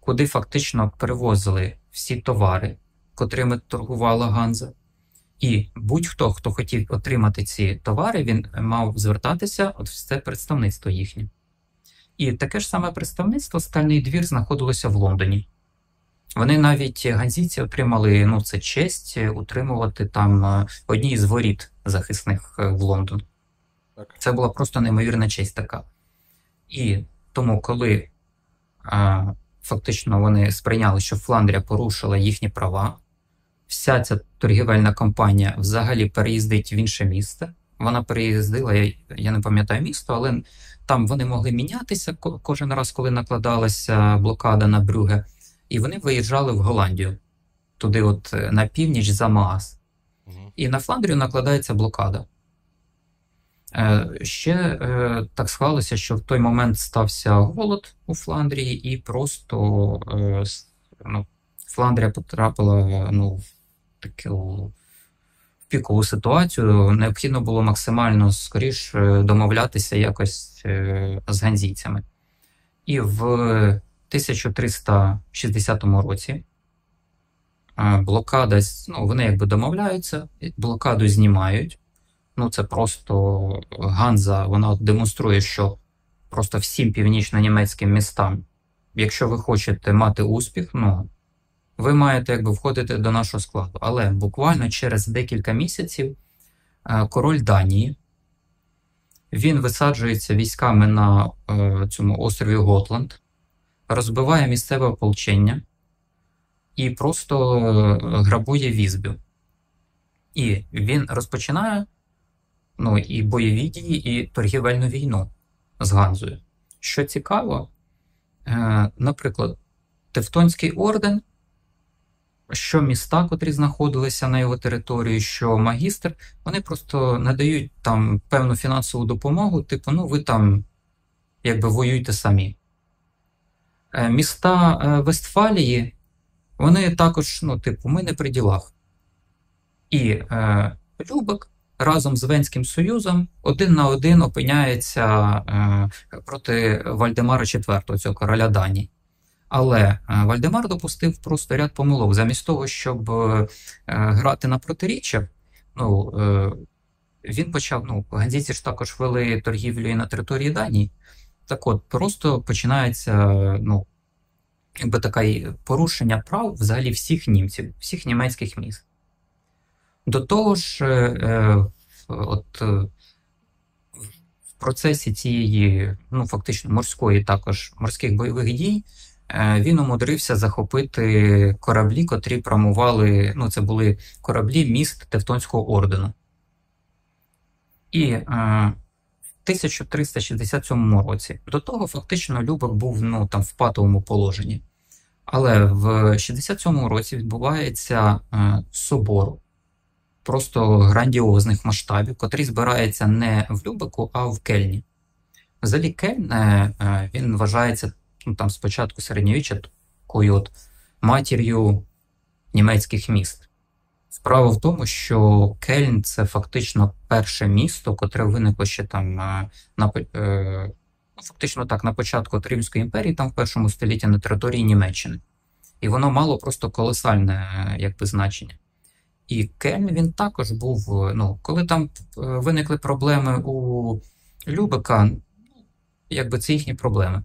куди фактично перевозили всі товари, котрими торгувала Ганза. І будь-хто, хто хотів отримати ці товари, він мав звертатися от в це представництво їхнє. І таке ж саме представництво стальний двір знаходилося в Лондоні. Вони навіть ганзійці отримали ну це честь е, утримувати там е, одні з воріт захисних е, в Лондон. Так. Це була просто неймовірна честь така. І тому, коли а, фактично вони сприйняли, що Фландрія порушила їхні права, вся ця торгівельна компанія взагалі переїздить в інше місто. Вона переїздила, я, я не пам'ятаю місто, але там вони могли мінятися кожен раз, коли накладалася блокада на Брюге і вони виїжджали в Голландію, туди, от е, на північ за Маас. І на Фландрію накладається блокада. Е, ще е, так склалося, що в той момент стався голод у Фландрії, і просто ну, Фландрія потрапила ну, в таку в пікову ситуацію. Необхідно було максимально скоріш домовлятися якось з ганзійцями. І в 1360 році блокада, ну, вони якби домовляються, блокаду знімають. Ну, це просто Ганза, вона демонструє, що просто всім північно-німецьким містам, якщо ви хочете мати успіх, ну ви маєте якби входити до нашого складу. Але буквально через декілька місяців е, король Данії він висаджується військами на е, цьому острові Готланд розбиває місцеве ополчення і просто е, грабує візбю. І він розпочинає ну, і бойові дії, і торгівельну війну з Ганзою. Що цікаво, е, наприклад, Тевтонський орден, що міста, котрі знаходилися на його території, що магістр, вони просто надають там певну фінансову допомогу, типу, ну ви там якби воюйте самі. Е, міста е, Вестфалії, вони також, ну, типу, ми не при ділах. І е, Любек разом з Венським Союзом один на один опиняється е, проти Вальдемара IV, цього короля Данії. Але е, Вальдемар допустив просто ряд помилок. Замість того, щоб е, грати на протиріччя, ну, е, він почав. ну, Ганзійці ж також вели торгівлю і на території Данії. Так от, просто починається ну, якби таке порушення прав взагалі всіх німців, всіх німецьких міст. До того ж, е, е от, е, в процесі цієї, ну, фактично, морської також морських бойових дій, е, він умудрився захопити кораблі, котрі прамували. ну, це були кораблі міст Тевтонського ордену. І е, 1367 році. До того фактично Любек був ну, там, в патовому положенні. Але в 67 році відбувається е, собор просто грандіозних масштабів, котрий збирається не в Любеку, а в Кельні. Взагалі, Кельн е, е, він вважається ну, там спочатку середньовіччя такою от матір'ю німецьких міст. Справа в тому, що Кельн це фактично перше місто, котре виникло ще там е, на на е, фактично так на початку Римської імперії, там в першому столітті на території Німеччини, і воно мало просто колосальне е, якби значення. І Кельн він також був. Ну, коли там виникли проблеми у Любека, якби це їхні проблеми.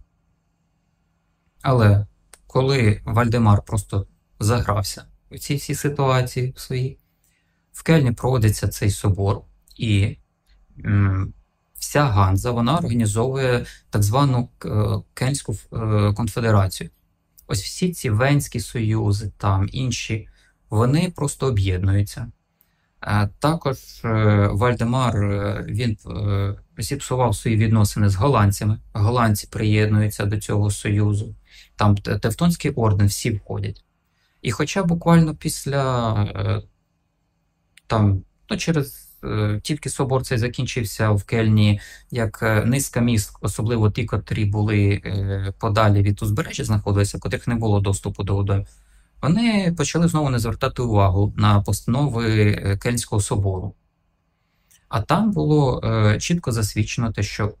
Але коли Вальдемар просто загрався у цій всій ситуації своїй. В Кельні проводиться цей собор, і м, вся Ганза вона організовує так звану е, Кельнську е, конфедерацію. Ось всі ці Венські союзи, там інші, вони просто об'єднуються. Е, також Вальдемар він зіпсував свої відносини з голландцями. Голландці приєднуються до цього союзу. Там Тевтонський орден всі входять. І хоча буквально після е, там, ну через. Е, тільки собор цей закінчився в Кельні як е, низка міст, особливо ті, котрі були подалі від узбережжя, знаходилися, котрих не було доступу до води. Вони почали знову не звертати увагу на постанови Кельнського собору. А там було чітко засвідчено те, що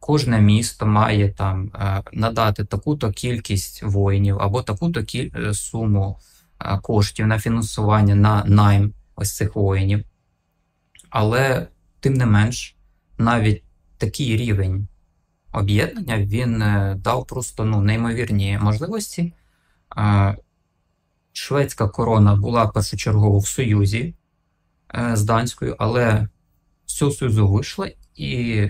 Кожне місто має там е, надати таку-то кількість воїнів або таку-то е, суму е, коштів на фінансування на найм ось цих воїнів. Але, тим не менш, навіть такий рівень об'єднання він дав просто ну, неймовірні можливості. Шведська корона була першочергово в Союзі з Данською, але все Союзу вийшло і.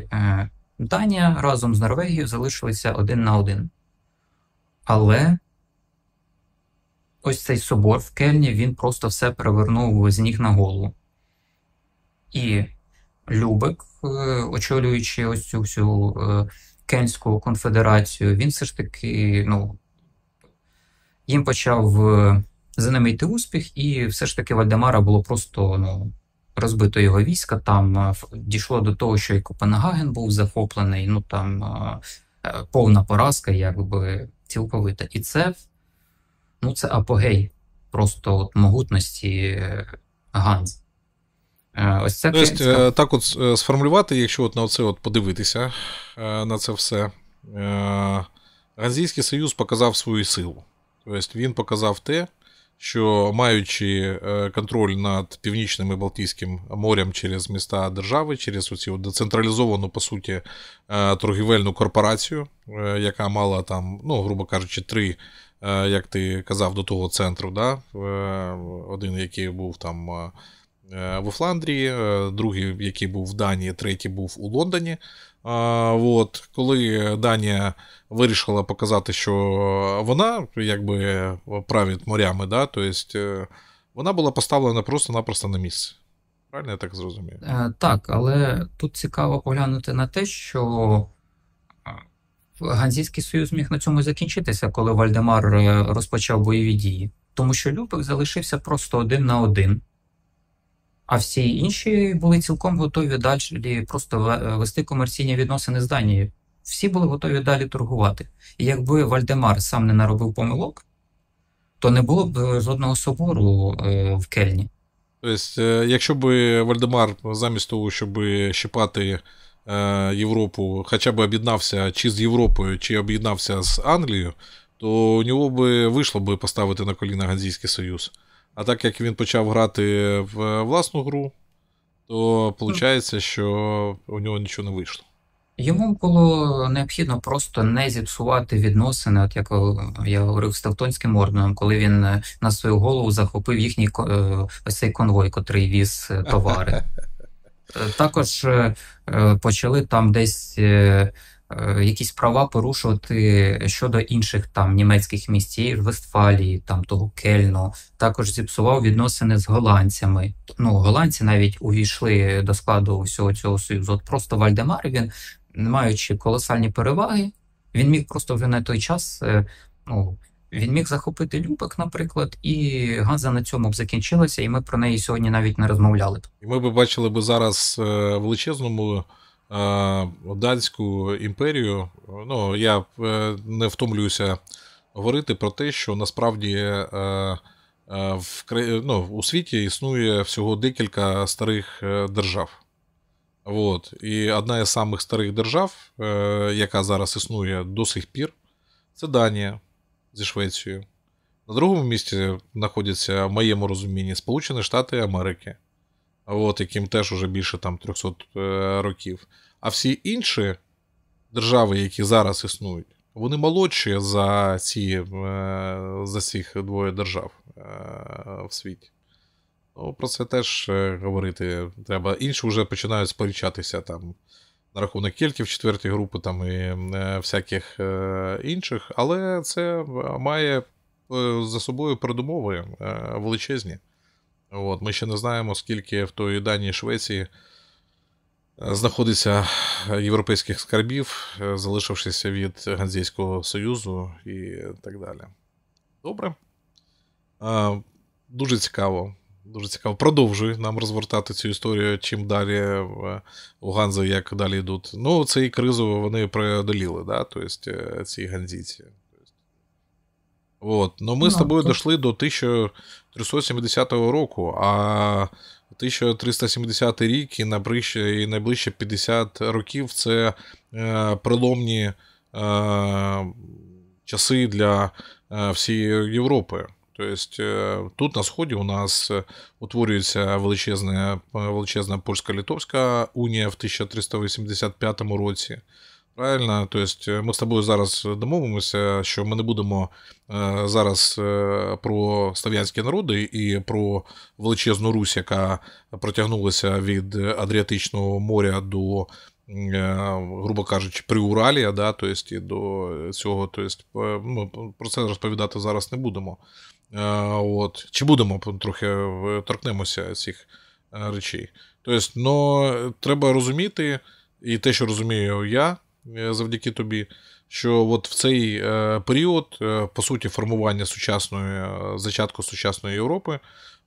Данія разом з Норвегією залишилися один на один. Але ось цей собор в Кельні він просто все перевернув з ніг на голову. І Любек, е, очолюючи ось цю всю е, Кельнську конфедерацію, він все ж таки ну, їм почав е, за ними йти успіх, і все ж таки Вальдемара було просто ну, розбито його війська. Там е, дійшло до того, що і Копенгаген був захоплений. Ну там е, е, повна поразка, якби цілковита. І це ну, це апогей просто от могутності Ганз. Ось ця Тобто, кінська... Так, от сформулювати, якщо от на це от подивитися на це все. Ганзійський союз показав свою силу. Тобто він показав те, що маючи е, контроль над північним і Балтійським морем через міста держави, через оці децентралізовану, по суті, е, торгівельну корпорацію, е, яка мала там, ну, грубо кажучи, три. Як ти казав, до того центру, да? один, який був там в Фландрії, другий, який був в Данії, третій був у Лондоні. А, от, Коли Данія вирішила показати, що вона якби править морями, да, тобто е, вона була поставлена просто-напросто на місце. Правильно я так зрозумів? Е, так, але тут цікаво поглянути на те, що Ганзійський Союз міг на цьому закінчитися, коли Вальдемар е, розпочав бойові дії. Тому що Любик залишився просто один на один а всі інші були цілком готові далі просто е, вести комерційні відносини з Данією. Всі були готові далі торгувати. І якби Вальдемар сам не наробив помилок, то не було б е, жодного собору е, в Кельні. Тобто, якщо б Вальдемар замість того, щоб щипати Європу, хоча б об'єднався чи з Європою, чи об'єднався з Англією, то у нього б вийшло б поставити на коліна Ганзійський Союз. А так як він почав грати в власну гру, то виходить, що у нього нічого не вийшло. Йому було необхідно просто не зіпсувати відносини, от як е, я говорив з Тевтонським орденом, коли він е, на свою голову захопив їхній е, ось цей конвой, котрий віз товари. Також почали там десь Е, якісь права порушувати щодо інших там німецьких міст, Вестфалії, там того Кельно, також зіпсував відносини з голландцями. Ну, голландці навіть увійшли до складу всього цього союзу. От просто Вальдемар він, маючи колосальні переваги, він міг просто вже на той час. Е, ну, він міг захопити Любек, наприклад, і Ганза на цьому б закінчилася, і ми про неї сьогодні навіть не розмовляли. Ми б бачили б зараз е, величезному Е, Данську імперію. Ну, я е, не втомлююся говорити про те, що насправді е, в ну, у світі існує всього декілька старих держав. От. І одна із самих старих держав, яка зараз існує до сих пір, це Данія зі Швецією. На другому місці знаходяться в моєму розумінні Сполучені Штати Америки от, яким теж уже більше там 300 е, років. А всі інші держави, які зараз існують, вони молодші за ці е, за цих двоє держав е, в світі. Ну, Про це теж говорити треба. Інші вже починають сперечатися там на рахунок кільків четвертої групи там і всяких інших, але це має за собою передумови величезні. От, Ми ще не знаємо, скільки в тої даній Швеції е, знаходиться європейських скарбів, е, залишившися від Ганзійського Союзу і так далі. Добре. А, Дуже цікаво. Дуже цікаво. Продовжує нам розвертати цю історію, чим далі у Ганзі як далі йдуть. Ну, це і кризу вони преодоліли, да? тобто е, ці ганзійці. От. Ну ми ну, з тобою то... дійшли до 1370 року, а 1370 рік і найближче 50 років це е, приломні е, часи для е, всієї Європи. Тобто е, тут на Сході у нас утворюється величезна е, величезна польсько-литовська унія в 1385 році. Правильно, то тобто ми з тобою зараз е, домовимося, що ми не будемо е, зараз про слов'янські народи і про величезну Русь, яка протягнулася від Адріатичного моря до, грубо кажучи, Приуралія, да, тобто до цього. Тобто, ну, про це розповідати зараз не будемо. От. Чи будемо трохи торкнемося цих речей? Тобто, треба розуміти, і те, що розумію я. Е, завдяки тобі, що от в цей е, період, е, по суті, формування сучасної зачатку сучасної Європи,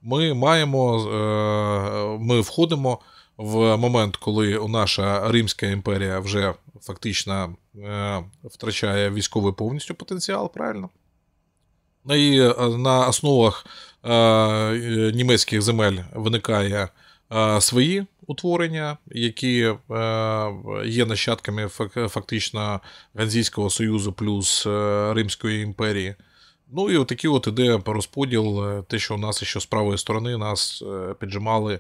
ми маємо, ми входимо в момент, коли наша Римська імперія вже фактично втрачає військовий повністю потенціал, правильно? Ну і на основах німецьких земель виникає свої утворення, які е, є нащадками фактично Ганзійського Союзу плюс е, Римської імперії. Ну і отакий от іде розподіл, е, те, що у нас ще з правої сторони нас піджимали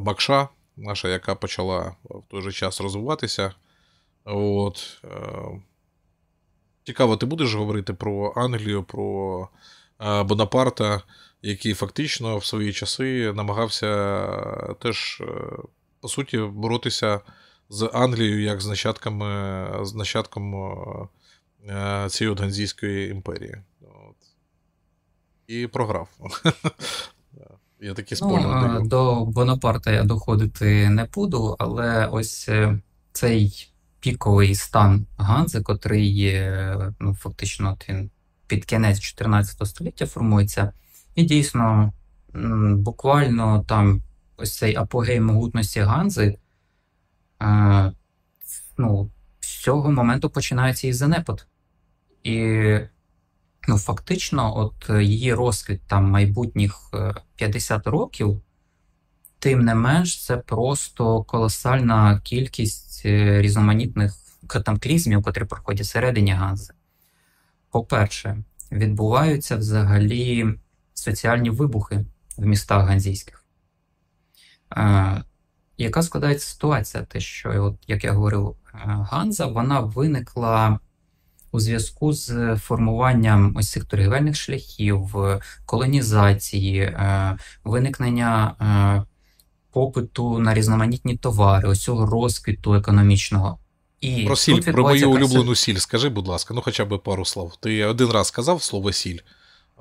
Бакша, наша, яка почала в той же час розвиватися. От. Цікаво, ти будеш говорити про Англію, про Бонапарта, який фактично в свої часи намагався е, теж, е, по суті, боротися з Англією як з нащадками, е, з нащадком цієї Ганзійської імперії. От. І програв. Я такі ну, До Бонапарта я доходити не буду, але ось цей піковий стан Ганзи, котрий ну, фактично він під кінець 14 століття формується. І дійсно, буквально там ось цей апогей могутності Ганзи, е, ну, з цього моменту починається і занепад. І ну, фактично, от її розквіт там майбутніх 50 е, років, тим не менш, це просто колосальна кількість е, різноманітних катамклізмів, котрі проходять всередині Ганзи. По-перше, відбуваються взагалі соціальні вибухи в містах ганзійських. Е, яка складається ситуація? Те, що, от, як я говорив, е, Ганза вона виникла у зв'язку з формуванням ось цих торгівельних шляхів, колонізації, е, виникнення е, попиту на різноманітні товари, ось цього розквіту економічного. І Про сіль, про мою улюблену сіль, скажи, будь ласка, ну хоча б пару слов. Ти один раз сказав слово сіль.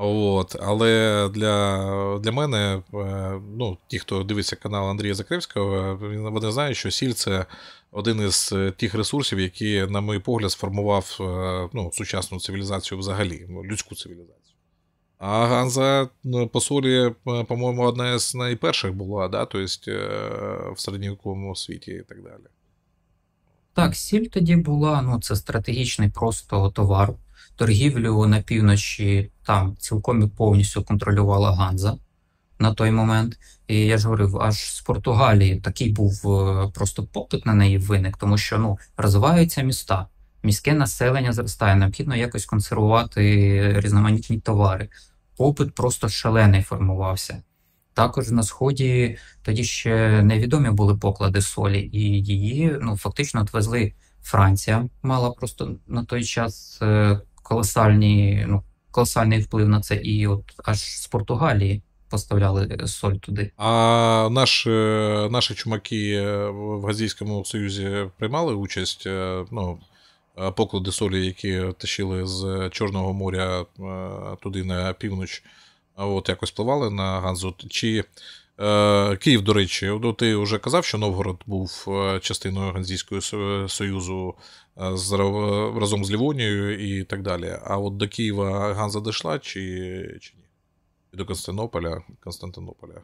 От, Але для для мене, е, ну, ті, хто дивиться канал Андрія Закривського, вони знають, що сіль це один із е, тих ресурсів, які, на мій погляд, сформував е, ну, сучасну цивілізацію взагалі, ну, людську цивілізацію. А Ганза ну, по солі, по-моєму, одна з найперших була, да? тобто в середньовіковому світі і так далі. Так, сіль тоді була, ну це стратегічний просто товар. Торгівлю на півночі там цілком і повністю контролювала Ганза на той момент. І я ж говорив, аж з Португалії такий був е, просто попит на неї виник, тому що ну розвиваються міста, міське населення зростає, необхідно якось консервувати різноманітні товари. Попит просто шалений формувався. Також на сході тоді ще невідомі були поклади солі, і її ну фактично отвезли. Франція мала просто на той час е, колосальні, ну, колосальний вплив на це. І от аж з Португалії поставляли соль туди. А наші наші чумаки е, в Газійському Союзі приймали участь. Е, ну, е, Поклади солі, які тащили з Чорного моря туди на північ, от якось впливали на Ганзу. Чи Е, Київ, до речі, ти вже казав, що Новгород був е, частиною Ганзійського Союзу е, разом з Лівонією і так далі. А от до Києва Ганза дійшла чи чи ні? І до Константинополя, Константинополя.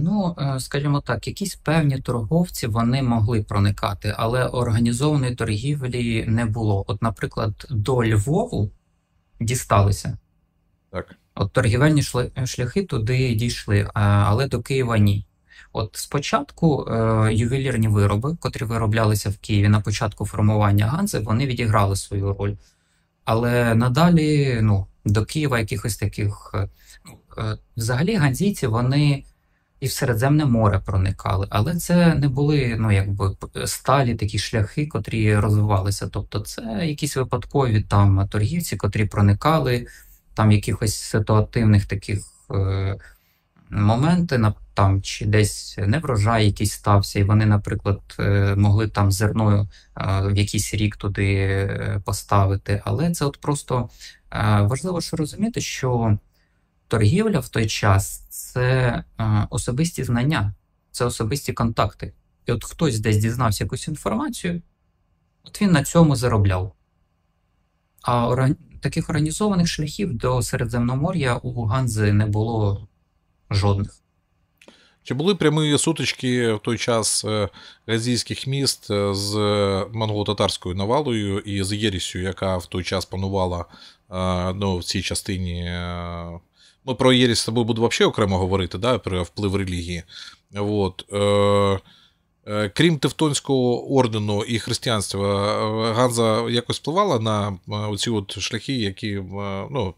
Ну, скажімо так, якісь певні торговці вони могли проникати, але організованої торгівлі не було. От, наприклад, до Львову дісталися. Так. От торгівельні е, шляхи туди дійшли, але до Києва ні. От спочатку е, ювелірні вироби, котрі вироблялися в Києві на початку формування Ганзи, вони відіграли свою роль. Але надалі ну, до Києва якихось таких. Е, ну, Взагалі ганзійці вони і в Середземне море проникали, але це не були ну, якби сталі такі шляхи, котрі розвивалися. Тобто, це якісь випадкові там торгівці, котрі проникали там якихось ситуативних таких е, моменти, там чи десь неврожай якийсь стався, і вони, наприклад, е, могли там зерною е, в якийсь рік туди е, поставити. Але це от просто е, важливо, що розуміти, що торгівля в той час це е, особисті знання, це особисті контакти. І от хтось десь дізнався якусь інформацію, от він на цьому заробляв. А таких організованих шляхів до Середземномор'я у Ганзи не було жодних. Чи були прямі сутички в той час е, азійських міст е, з монголо-татарською навалою і з Єрісю, яка в той час панувала е, ну, в цій частині? Ну, про Єріс з тобою буду взагалі окремо говорити, да, про вплив релігії. От. Е, крім Тевтонського ордену і християнства, е, Ганза якось впливала на е, ці от шляхи, які ну,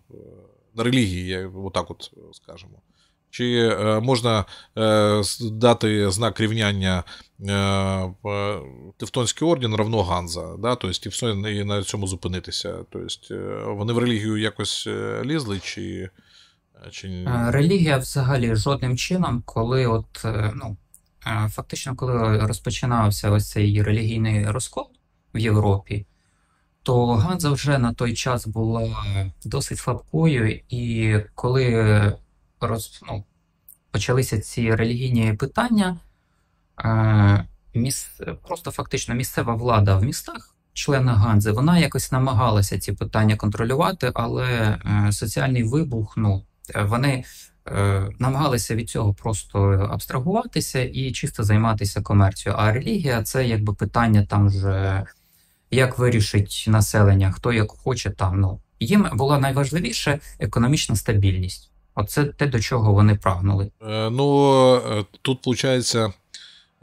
на релігії, отак от скажемо. Чи можна дати знак рівняння Тевтонський орден равно Ганза? Да? Тобто, і все і на цьому зупинитися. Тобто, вони в релігію якось лізли? чи... чи... Релігія взагалі жодним чином, коли от, ну, Фактично, коли розпочинався ось цей релігійний розкол в Європі, то Ганза вже на той час була досить слабкою, і коли роз, ну, почалися ці релігійні питання, е, міс... просто фактично місцева влада в містах, члена Ганзи, вона якось намагалася ці питання контролювати, але е, соціальний вибух, ну, е, вони Е, намагалися від цього просто абстрагуватися і чисто займатися комерцією. А релігія це якби питання там же, як вирішить населення, хто як хоче там. Ну їм була найважливіше економічна стабільність. Оце те, до чого вони прагнули. Е, ну е, тут виходить,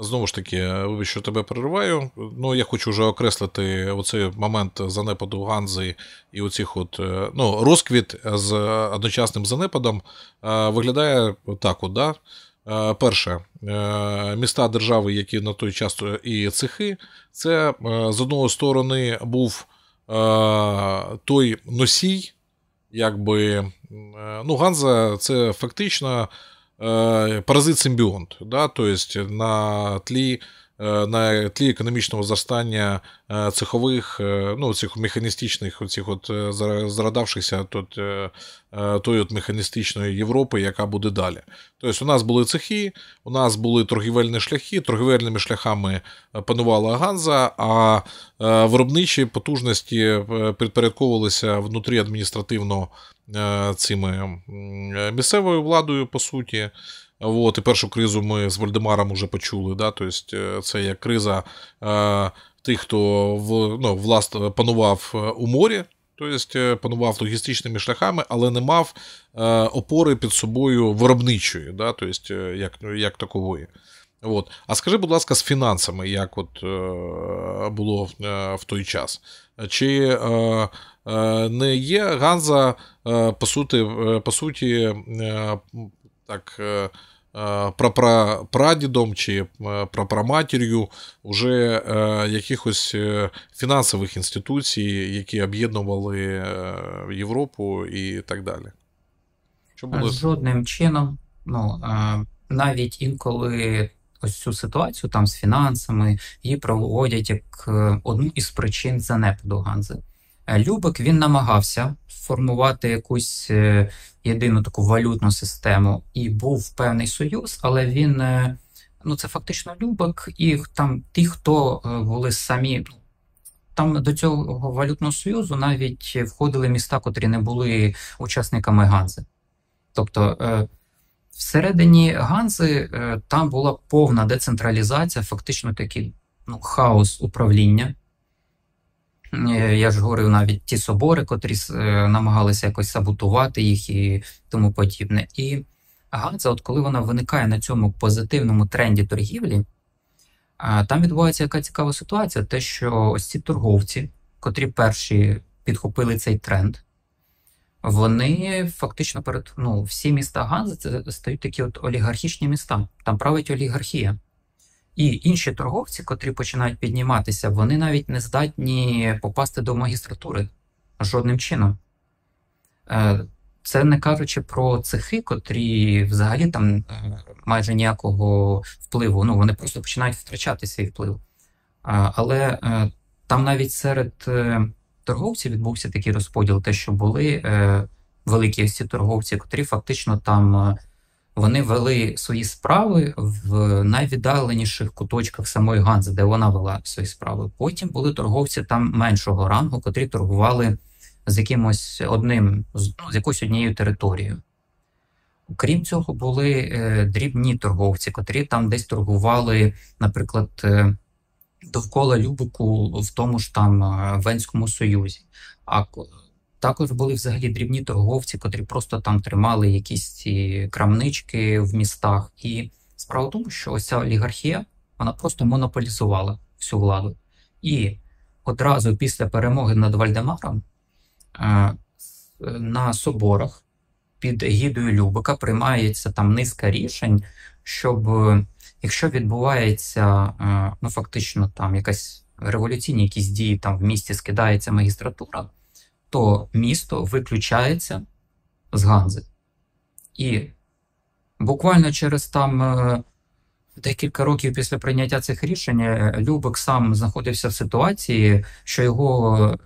Знову ж таки, вибач, що тебе перериваю. Ну, я хочу вже окреслити оцей момент занепаду Ганзи і оцих от е, ну, розквіт з одночасним занепадом е, виглядає так: от, да? Е, перше, міста держави, які на той час і цехи, це з одного сторони був той носій, якби ну, Ганза це фактично. Е, паразит-симбіонт, да, то есть на тлі. Е, на тлі економічного зростання е, цехових, ну, цих механістичних, оцих от зарадавшихся тут тої от механістичної Європи, яка буде далі. Тобто, у нас були цехи, у нас були торгівельні шляхи, торгівельними шляхами панувала Ганза, а виробничі потужності підпорядковувалися внутрі адміністративно Е, цими е, місцевою владою, по суті. От, і першу кризу ми з Вольдемаром вже почули. Да? Тобто е, Це як криза е, тих, хто в, ну, власт, панував у морі, тобто панував логістичними шляхами, але не мав е, опори під собою виробничої, да? тобто, як ну, як такової. От. А скажи, будь ласка, з фінансами, як от е, було в той час? Чи... Е, Е, не є Ганза, е, по суті, е, по суті так, прапрадідом чи прапраматір'ю уже якихось фінансових інституцій, які об'єднували Європу і так далі. Були... Жодним чином, ну навіть інколи ось цю ситуацію там з фінансами її проводять як одну із причин занепаду Ганзи. Е, Любик він намагався формувати якусь е, єдину таку валютну систему і був певний союз, але він е, ну це фактично Любик, і там ті, хто були самі. Ну, там до цього валютного союзу навіть входили міста, котрі не були учасниками Ганзи. Тобто всередині Ганзи там була повна децентралізація, фактично такий ну, хаос управління. Е, я ж говорив навіть ті собори, котрі е, намагалися якось саботувати їх і тому подібне. І Ганза, от коли вона виникає на цьому позитивному тренді торгівлі, там відбувається яка цікава ситуація, те, що ось ці торговці, котрі перші підхопили цей тренд, вони фактично перед ну, всі міста Ганзи стають такі от олігархічні міста. Там править олігархія. І інші торговці, котрі починають підніматися, вони навіть не здатні попасти до магістратури жодним чином. Е, це не кажучи про цехи, котрі взагалі там е, майже ніякого впливу. Ну вони просто починають втрачати свій вплив. Але е, там навіть серед торговців відбувся такий розподіл, те, що були великі всі торговці, котрі фактично там. Вони вели свої справи в найвіддаленіших куточках самої Ганзи, де вона вела свої справи. Потім були торговці там меншого рангу, котрі торгували з якимось одним ну, з якоюсь однією територією. Крім цього, були е, дрібні торговці, котрі там десь торгували, наприклад, е, довкола Любику в тому ж там е, Венському Союзі. А також були взагалі дрібні торговці, котрі просто там тримали якісь ці крамнички в містах. І справа в тому, що ця олігархія вона просто монополізувала всю владу. І одразу після перемоги над Вальдемаром е, на соборах під гідою Любика приймається там низка рішень, щоб е, якщо відбувається е, ну фактично там якась революційні якісь дії там в місті скидається магістратура то місто виключається з Ганзи. І буквально через там е, декілька років після прийняття цих рішень е, Любек сам знаходився в ситуації, що його е,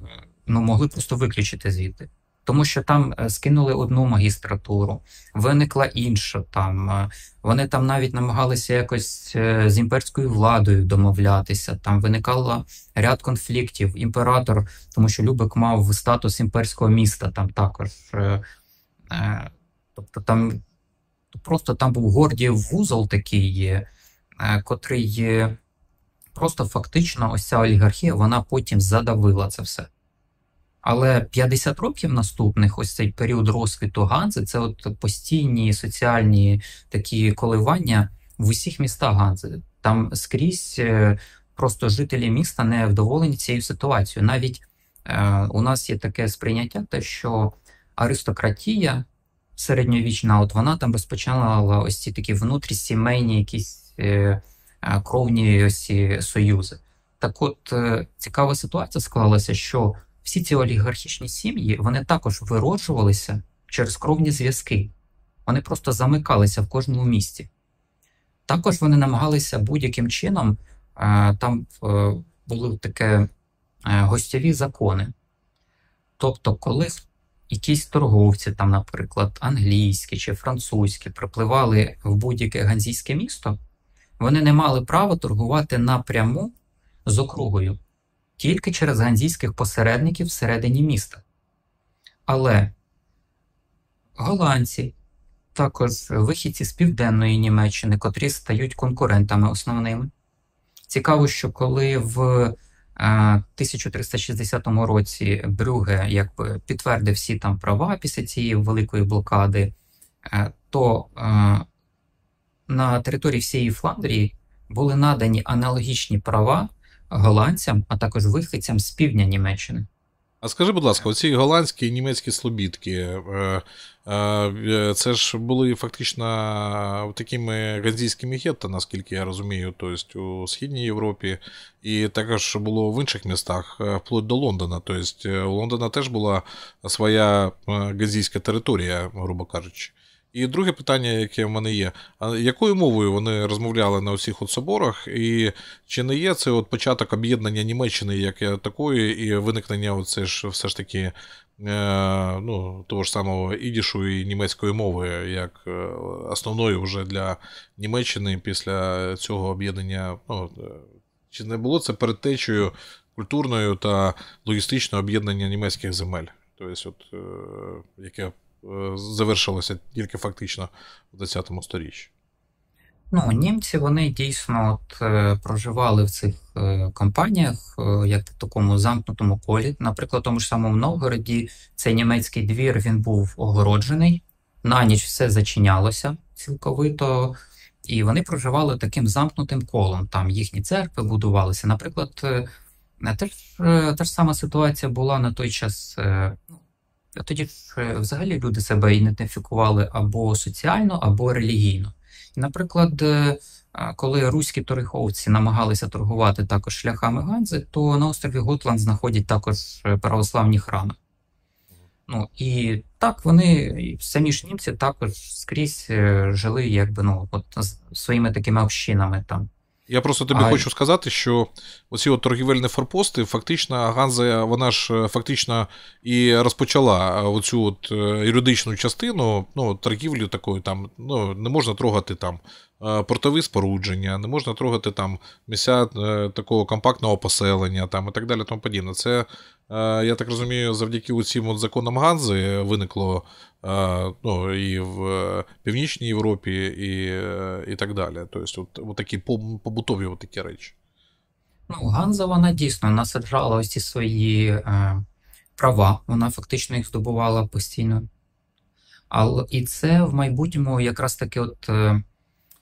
ну, могли просто виключити звідти тому що там е, скинули одну магістратуру, виникла інша. Там е, вони там навіть намагалися якось е, з імперською владою домовлятися. Там виникало ряд конфліктів. Імператор, тому що Любик мав статус імперського міста. Там також тобто там просто там був гордіїв вузол такий, котрий. Просто фактично, ось ця олігархія, вона потім задавила це все. Але 50 років наступних, ось цей період розвиту Ганзи, це от постійні соціальні такі коливання в усіх містах Ганзи. Там скрізь е, просто жителі міста не вдоволені цією ситуацією. Навіть е, у нас є таке сприйняття, те, що аристократія середньовічна, от вона там розпочинала ось ці такі внутрісімейні якісь е, е кровні ось ці союзи. Так, от е, цікава ситуація склалася, що всі ці олігархічні сім'ї вони також вироджувалися через кровні зв'язки, вони просто замикалися в кожному місті. Також вони намагалися будь-яким чином, е, там е, були таке е, гостєві закони. Тобто, коли якісь торговці, там, наприклад, англійські чи французькі, припливали в будь-яке ганзійське місто, вони не мали права торгувати напряму з округою тільки через ганзійських посередників всередині міста. Але голландці, також вихідці з південної Німеччини, котрі стають конкурентами основними. Цікаво, що коли в 1360 е, році Брюге якби підтвердив всі там права після цієї великої блокади, е, то е, на території всієї Фландрії були надані аналогічні права голландцям, а також вихідцям з півдня Німеччини. А скажи, будь ласка, оці голландські і німецькі слобідки, е, е, е, це ж були фактично такими гандзійськими гетто, наскільки я розумію, тобто у Східній Європі, і також було в інших містах, вплоть до Лондона. Тобто у Лондона теж була своя гандзійська територія, грубо кажучи. І друге питання, яке в мене є: а якою мовою вони розмовляли на усіх от соборах? І чи не є це от початок об'єднання Німеччини як такої, і виникнення оце ж все ж таки е, ну, того ж самого ідішу і німецької мови, як е, основної вже для Німеччини після цього об'єднання? Ну, е, Чи не було це передтечею культурною та логістичного об'єднання німецьких земель? Тобто, от, е, яке Е, завершилася тільки фактично в 20 сторіччі. Ну, німці вони дійсно от, е, проживали в цих е, компаніях, як в такому замкнутому колі. Наприклад, в тому ж самому Новгороді цей німецький двір він був огороджений, на ніч все зачинялося цілковито, і вони проживали таким замкнутим колом. Там їхні церкви будувалися. Наприклад, теж та ж сама ситуація була на той час тоді ж взагалі люди себе ідентифікували або соціально, або релігійно. Наприклад, е, коли руські торговці намагалися торгувати також шляхами Ганзи, то на острові Готланд знаходять також е, православні храми. Ну і так вони самі ж німці також скрізь е, жили, якби ну, от своїми такими общинами там. Я просто тобі а... хочу сказати, що оці от торгівельні форпости, фактично, Ганза, вона ж е, фактично і розпочала е, оцю от е, юридичну частину ну, торгівлю такою, там ну, не можна трогати там портові спорудження, не можна трогати там місця такого компактного поселення там і так далі. тому подібне. Це, я так розумію, завдяки цим законам Ганзи виникло ну, и в е, Північній Європі, і е, і так далі. Тобто, от, от такі побутові от такі речі. Ну, Ганза вона дійсно насаджала ось ці свої е, права, вона фактично їх здобувала постійно. Але і це в майбутньому якраз таки от е,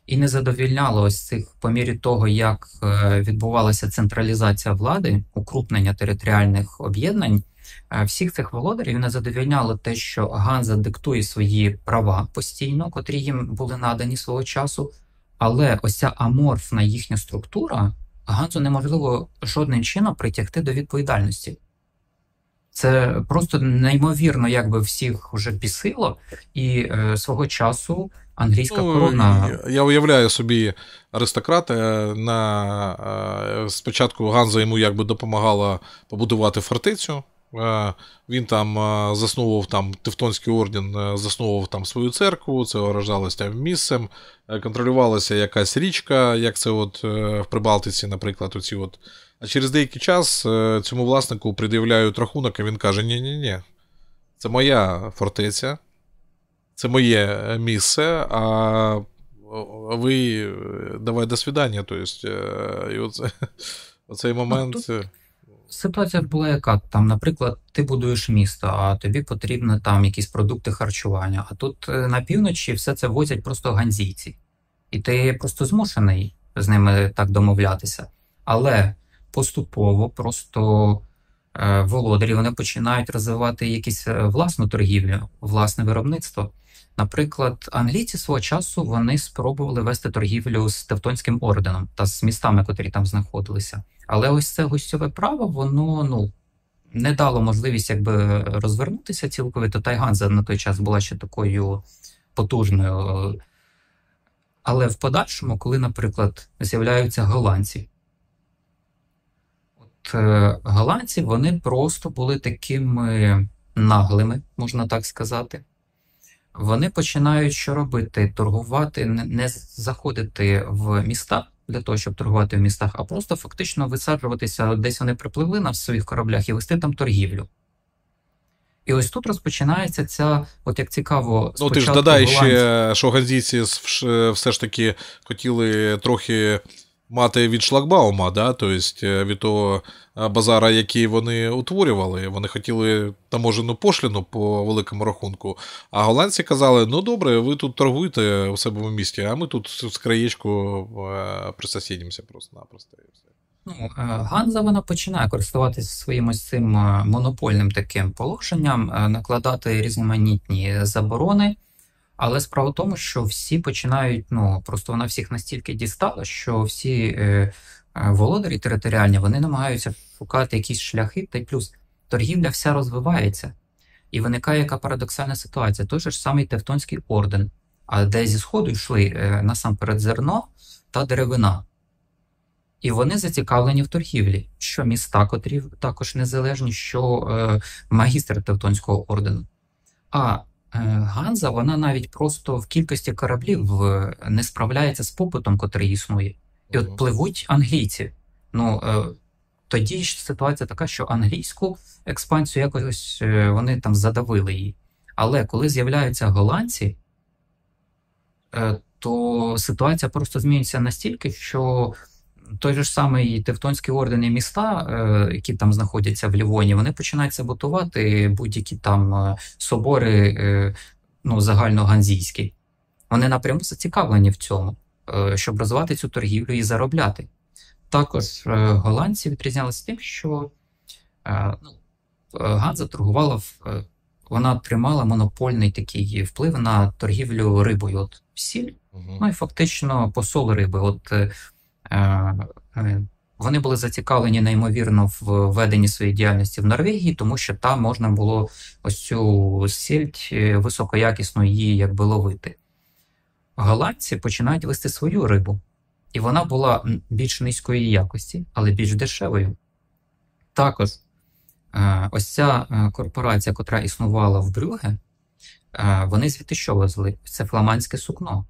і не задовільняло ось цих по мірі того, як е, відбувалася централізація влади, укрупнення територіальних об'єднань. Е, всіх цих володарів не задовільняло те, що Ганза диктує свої права постійно, котрі їм були надані свого часу. Але ось ця аморфна їхня структура Ганзу неможливо жодним чином притягти до відповідальності. Це просто неймовірно, якби всіх вже бісило, і е, свого часу англійська ну, корона. Я уявляю собі аристократа. Е, на е, спочатку Ганза йому якби допомагала побудувати фортицю. Е, він там е, засновував там Тевтонський орден, е, засновував там свою церкву, це вражалося там місцем, контролювалася якась річка, як це от в Прибалтиці, наприклад. оці от. А через деякий час цьому власнику предявляють рахунок, і він каже: ні ні ні це моя фортеця, це моє місце, а ви давай до свідання. Тобто, і оце, оцей момент. Ситуація була яка там, наприклад, ти будуєш місто, а тобі потрібно там якісь продукти харчування. А тут е, на півночі все це возять просто ганзійці, і ти просто змушений з ними так домовлятися. Але поступово просто Е, володарі, вони починають розвивати якісь е, власну торгівлю, власне виробництво. Наприклад, англійці свого часу вони спробували вести торгівлю з Тевтонським орденом та з містами, котрі там знаходилися. Але ось це гостьове право, воно ну не дало можливість якби розвернутися цілковито. Тайганза на той час була ще такою потужною. Але в подальшому, коли, наприклад, з'являються голландці, Е, голландці вони просто були такими наглими, можна так сказати. Вони починають що робити? Торгувати, не заходити в міста для того, щоб торгувати в містах, а просто фактично висаджуватися, десь вони припливли на своїх кораблях і вести там торгівлю. І ось тут розпочинається ця, от як цікаво, Ну, ти ж додай ще, що ганзійці все ж таки хотіли трохи мати від шлагбаума, да? тобто від того е, базара, який вони утворювали. Вони хотіли таможену пошліну по великому рахунку. А голландці казали: ну добре, ви тут торгуєте у себе в місті, а ми тут з краєчку е, присосідімося просто-напросто. Ну, Ганза вона починає користуватися своїм ось цим монопольним таким положенням, накладати різноманітні заборони. Але справа в тому, що всі починають, ну просто вона всіх настільки дістала, що всі е, е, володарі територіальні вони намагаються шукати якісь шляхи, та й плюс торгівля вся розвивається. І виникає яка парадоксальна ситуація. Той же ж самий Тевтонський орден, а де зі сходу йшли е, насамперед зерно та деревина. І вони зацікавлені в торгівлі, що міста, котрі також незалежні, що е, магістри Тевтонського ордену. А Е, Ганза, вона навіть просто в кількості кораблів е, не справляється з попитом, котрий існує, і от пливуть англійці. Ну е, тоді ж ситуація така, що англійську експансію якось вони там задавили її. Але коли з'являються голландці, то ситуація просто змінюється настільки, що той же ж самий Тевтонський орден і міста, е, які там знаходяться в Лівоні, вони починають саботувати будь-які там е, собори е, ну, загальноганзійські. Вони напряму зацікавлені в цьому, щоб розвивати цю торгівлю і заробляти. Також голландці відрізнялися тим, що ну, Ганза торгувала вона тримала монопольний такий вплив на торгівлю рибою. От сіль, угу. ну і фактично посол риби. От Е, е, вони були зацікавлені неймовірно в веденні своєї діяльності в Норвегії, тому що там можна було ось цю сіль е, високоякісно її якби ловити. Голландці починають вести свою рибу, і вона була більш низької якості, але більш дешевою. Також ось ця корпорація, котра існувала в Брюге, вони звідти що везли? Це фламандське сукно.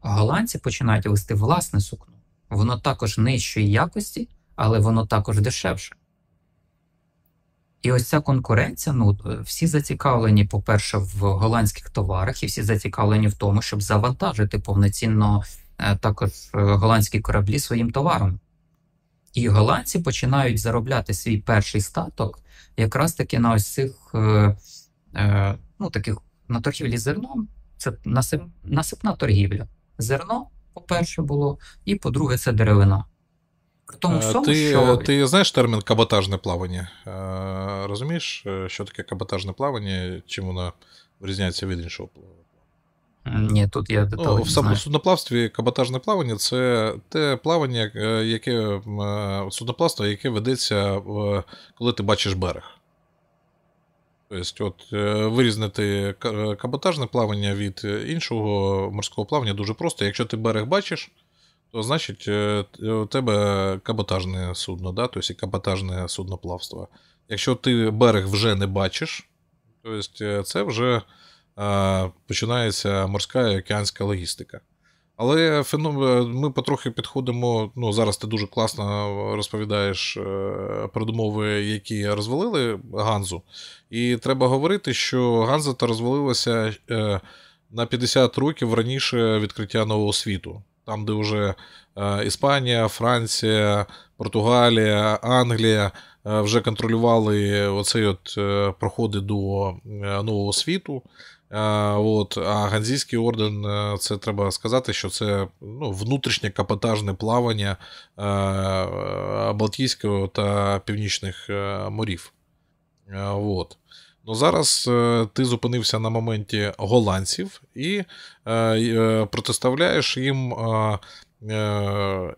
Голландці починають вести власне сукно. Воно також нижчої якості, але воно також дешевше. І ось ця конкуренція, ну е, всі зацікавлені, по-перше, в голландських товарах, і всі зацікавлені в тому, щоб завантажити повноцінно е, також е, голландські кораблі своїм товаром. І голландці починають заробляти свій перший статок якраз таки на ось цих ну, таких на торгівлі зерном. Це насипна торгівля. Зерно по-перше, було, і по-друге, це деревина. При тому е, всьому, ти, що... ти знаєш термін каботажне плавання? Е, розумієш, е, що таке каботажне плавання, чим воно вирізняється від іншого плавання? Ні, тут я ну, В самому судноплавстві каботажне плавання це те плавання, яке судноплавство, яке ведеться, коли ти бачиш берег. Тобто, от е, вирізнити е, каботажне плавання від е, іншого морського плавання дуже просто. Якщо ти берег бачиш, то значить у тебе каботажне судно, да? тобто і каботажне судноплавство. Якщо ти берег вже не бачиш, тобто це вже починається морська і океанська логістика. Але феном... ми потрохи підходимо. Ну, зараз ти дуже класно розповідаєш е, передумови, які розвалили Ганзу. І треба говорити, що Ганза та розвалилася е, на 50 років раніше відкриття нового світу. Там, де вже е, Іспанія, Франція, Португалія, Англія вже контролювали оцей от проходи до нового світу. Е, от, А Ганзійський орден, е, це треба сказати, що це ну, внутрішнє капотажне плавання е, Балтійського та Північних морів. От. Ну, Зараз ти зупинився на моменті голландців і протиставляєш їм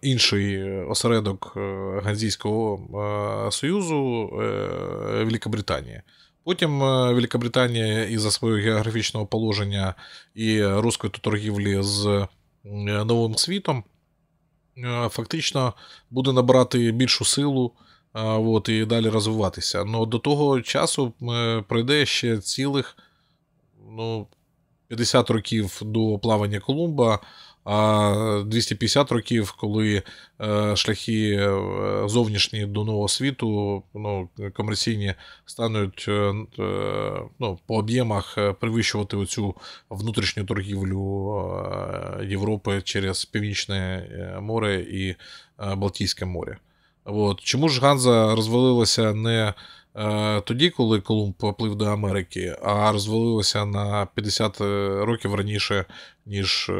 інший осередок Ганзійського Союзу Великобританії. Потім е, Великобританія із за свого географічного положення і розквіту торгівлі з е, новим світом е, фактично буде набирати більшу силу от, і далі розвиватися. Але ну, до того часу пройде ще цілих ну, 50 років до плавання Колумба. А 250 років, коли е, шляхи е, зовнішні до нового світу ну, комерційні стануть е, ну, по об'ємах перевищувати цю внутрішню торгівлю Європи через Північне море і Балтійське море. От. Чому ж Ганза розвалилася не тоді, коли Колумб поплив до Америки, а розвалилася на 50 років раніше, ніж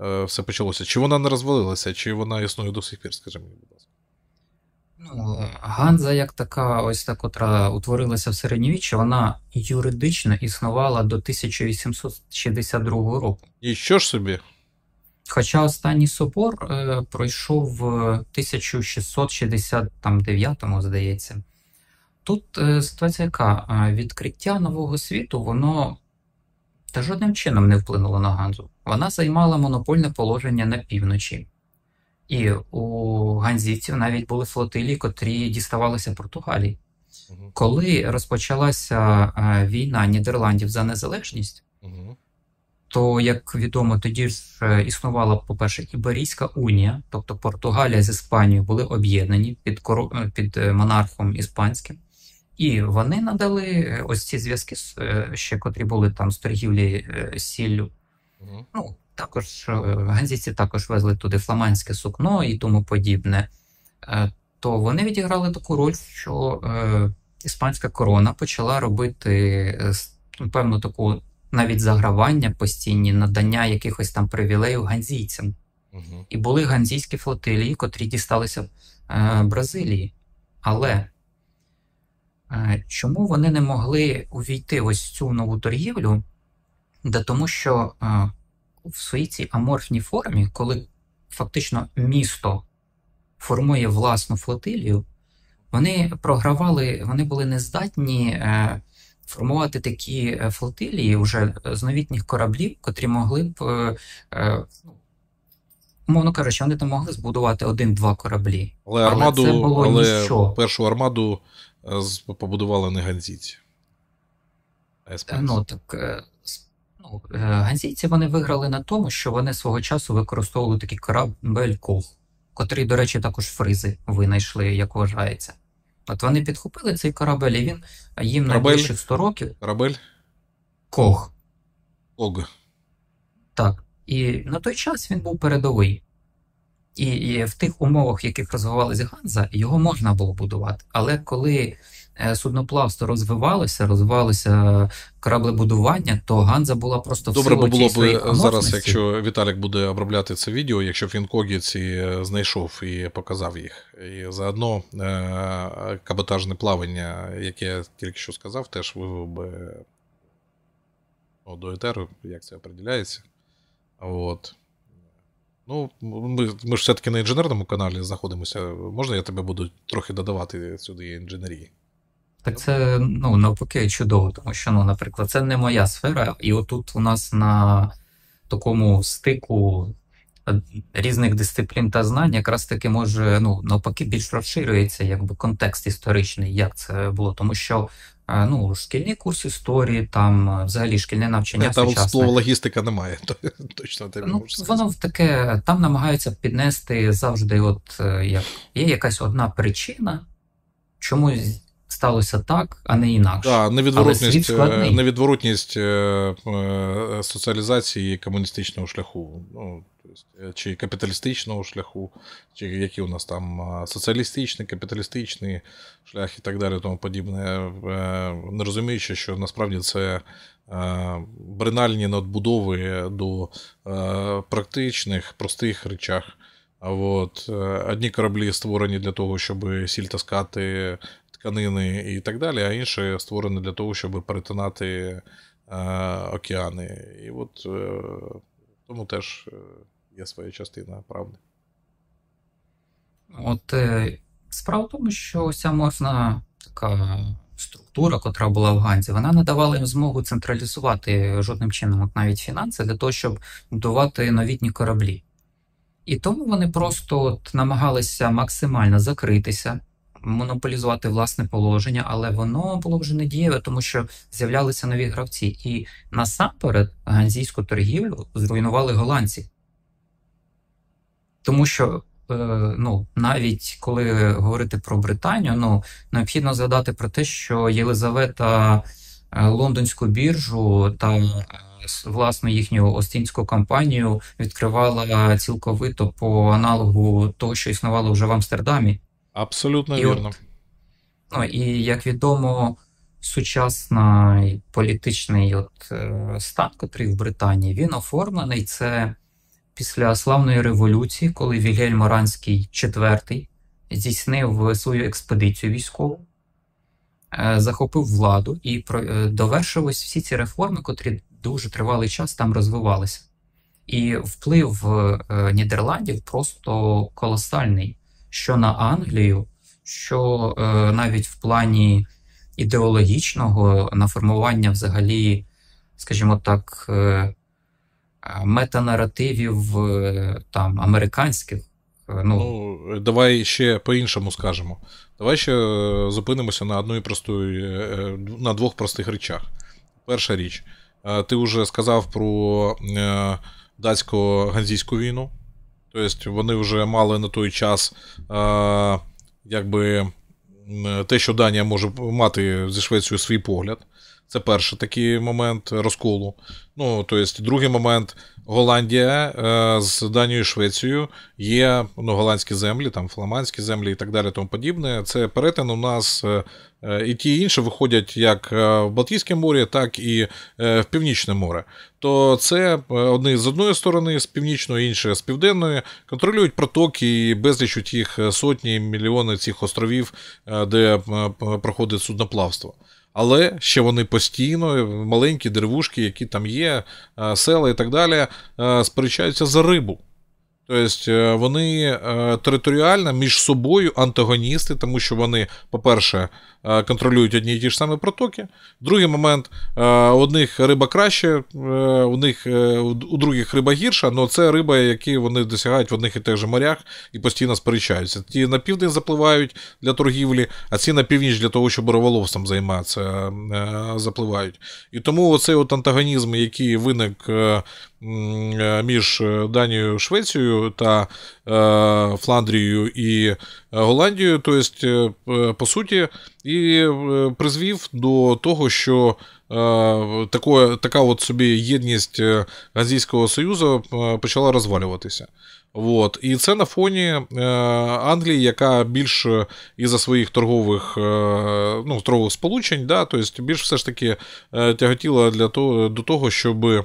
Е, все почалося? Чи вона не розвалилася, чи вона існує до сих пір, скажімо? мені, будь ласка. Ну, Ганза, як така, ось та, котра утворилася в середньовіччі, вона юридично існувала до 1862 року. І що ж собі? Хоча останній собор е, пройшов в 1669, здається. Тут е, ситуація яка? Е, відкриття нового світу, воно та жодним чином не вплинуло на Ганзу вона займала монопольне положення на півночі. І у ганзійців навіть були флотилії, котрі діставалися Португалії. Угу. Коли розпочалася е, війна Нідерландів за незалежність, угу. то, як відомо, тоді ж е, існувала, по-перше, Іберійська унія, тобто Португалія з Іспанією були об'єднані під е, під монархом іспанським, і вони надали ось ці зв'язки, ще котрі були там з торгівлі сіллю Ну, також ганзійці е, також везли туди фламандське сукно і тому подібне. Е, то вони відіграли таку роль, що е, іспанська корона почала робити е, певну таку навіть загравання, постійні надання якихось там привілеїв ганзійцям. Угу. І були ганзійські флотилії, котрі дісталися е, Бразилії. Але е, чому вони не могли увійти в ось цю нову торгівлю? Да тому що е, в своїй цій аморфній формі, коли фактично місто формує власну флотилію, вони програвали, вони були нездатні е, формувати такі е, флотилії вже з новітніх кораблів, котрі могли б, е, е ну, умовно кажучи, вони там могли збудувати один-два кораблі. Але, але армаду, це було але ніщо. першу армаду е, побудували не ганзіці. Ну так рахунок. Е, ганзійці вони виграли на тому, що вони свого часу використовували такий корабель кол, котрий, до речі, також фризи винайшли, як вважається. От вони підхопили цей корабель, і він їм Рабель. найбільше 100 років. Корабель? Ког. Ког. Так. І на той час він був передовий. І в тих умовах, в яких розвивалася Ганза, його можна було будувати. Але коли Е, судноплавство розвивалося, розвивалося кораблебудування, то ганза була просто в добре би було би зараз. Якщо Віталік буде обробляти це відео, якщо б він когіці е, знайшов і показав їх. І заодно е, каботажне плавання, яке я тільки що сказав, теж вивів би ну, до етеру, як це определяється. От. Ну, ми ми ж все-таки на інженерному каналі знаходимося. Можна я тебе буду трохи додавати сюди інженерії? Так це ну навпаки чудово, тому що, ну, наприклад, це не моя сфера, і отут у нас на такому стику е, різних дисциплін та знань якраз таки може ну навпаки більш розширюється якби контекст історичний, як це було, тому що. Е, ну, шкільний курс історії, там взагалі шкільне навчання. Е, там слово логістика немає, то точно ти ну, можу Воно таке, там намагаються піднести завжди, от як є якась одна причина, чому сталося так, а не інакше. Да, невідворотність Але е, невідворотність е, е, соціалізації комуністичного шляху. Ну, тобто, чи капіталістичного шляху, чи які у нас там соціалістичний, капіталістичний шлях і так далі, тому подібне, не розуміючи, що насправді це бринальні надбудови до практичних, простих речах. От. Одні кораблі створені для того, щоб сіль таскати тканини і так далі, а інше створено для того, щоб перетинати е, океани. І от в е, тому теж е, є своя частина правди. От справа в тому, що ося морфна така структура, котра була в Ганзі, вона не давала їм змогу централізувати жодним чином от навіть фінанси для того, щоб будувати новітні кораблі. І тому вони просто от намагалися максимально закритися, монополізувати власне положення, але воно було вже недієве, тому що з'являлися нові гравці, і насамперед ганзійську торгівлю зруйнували голландці, тому що. Е, ну, навіть коли говорити про Британію, ну необхідно згадати про те, що Єлизавета е, лондонську біржу та е, власну їхню остінську компанію відкривала цілковито по аналогу того, що існувало вже в Амстердамі. Абсолютно і вірно. От, ну, і як відомо, сучасний політичний от, е, стан, котрий в Британії, він оформлений це після славної революції, коли Вільгельм Оранський IV здійснив свою експедицію військову. Е, захопив владу і е, довершились всі ці реформи, котрі дуже тривалий час там розвивалися. І вплив Нідерландів просто колосальний що на Англію, що е, навіть в плані ідеологічного на формування взагалі, скажімо так, е, метанаративів е, там американських. Ну, ну, давай ще по-іншому скажемо. Давай ще зупинимося на одної простої, на двох простих речах. Перша річ, ти вже сказав про датсько-ганзійську війну, Тобто вони вже мали на той час е, якби те, що Данія може мати зі Швецією свій погляд. Це перший такий момент розколу. Ну, тобто, другий момент Голландія е, з Данією і Швецією є ну, голландські землі, там фламандські землі і так далі, тому подібне. Це перетин у нас е, Е, і ті інші виходять як е, в Балтійське море, так і е, в Північне море. То це одні з одної сторони, з північної, інше з південної, контролюють протоки і безліч у їх сотні, мільйони цих островів, де проходить судноплавство. Але ще вони постійно, маленькі деревушки, які там є, села і так далі, сперечаються за рибу. Тобто е, вони е, територіально між собою антагоністи, тому що вони, по-перше, е, контролюють одні і ті ж самі протоки. Другий момент у одних риба краще, у них у других риба гірша, але це риба, які вони досягають в одних і тих же морях і постійно сперечаються. Ті на південь запливають для торгівлі, а ці на північ для того, щоб риболовством займатися, запливають. І тому оцей от антагонізм, який виник Е, між е, Данією, Швецією та е, Фландрією і Голландією, тобто, по суті, і призвів до того, що тако, така от собі єдність Азійського Союзу почала розвалюватися. От. І це на фоні Англії, яка більш із за своїх торгових ну, торгових сполучень, да, тобто більш все ж таки тяготіла для того, до того, щоб.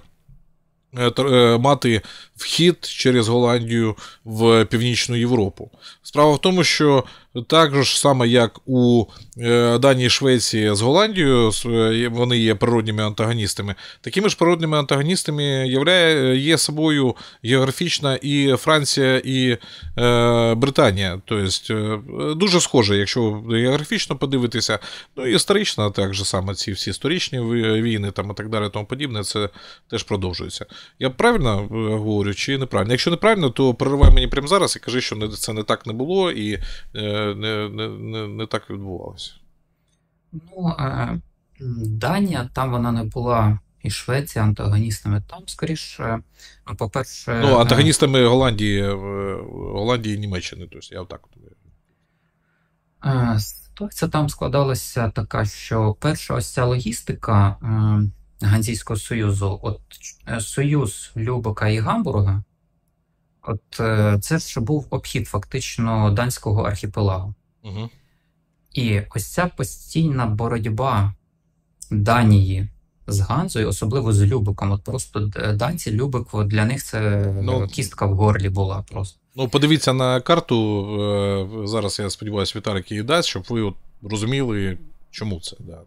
Е, е, мати вхід через Голландію в Північну Європу. Справа в тому, що Ну, так же ж саме, як у е, Данії Швеції з Голландією, е, вони є природніми антагоністами. Такими ж природними антагоністами являє, є собою географічна і Франція, і е, Британія. Тобто дуже схоже, якщо географічно подивитися, ну і історично, так же саме ці всі сторічні війни там, і так далі, тому подібне, це теж продовжується. Я правильно говорю чи неправильно? Якщо неправильно, то переривай мені прямо зараз і кажи, що не це не так не було. і е, не не, не, не, так відбувалося. Ну, Данія там вона не була. І Швеція антагоністами там, скоріше, ну, по-перше. Ну, е, антагоністами Голландії, е, Голландії і Німеччини. Тобто, я так е, Ситуація там складалася така, що перша ось ця логістика Ганзійського Союзу, от Союз Любока і Гамбурга, От е, це ж був обхід фактично данського архіпелагу. Угу. І ось ця постійна боротьба Данії з Ганзою, особливо з Любиком. От просто е, данці Любик для них це ну, е, кістка в горлі була просто. Ну, подивіться на карту. Зараз я сподіваюся, Віталік її дасть, щоб ви от розуміли, чому це. Да.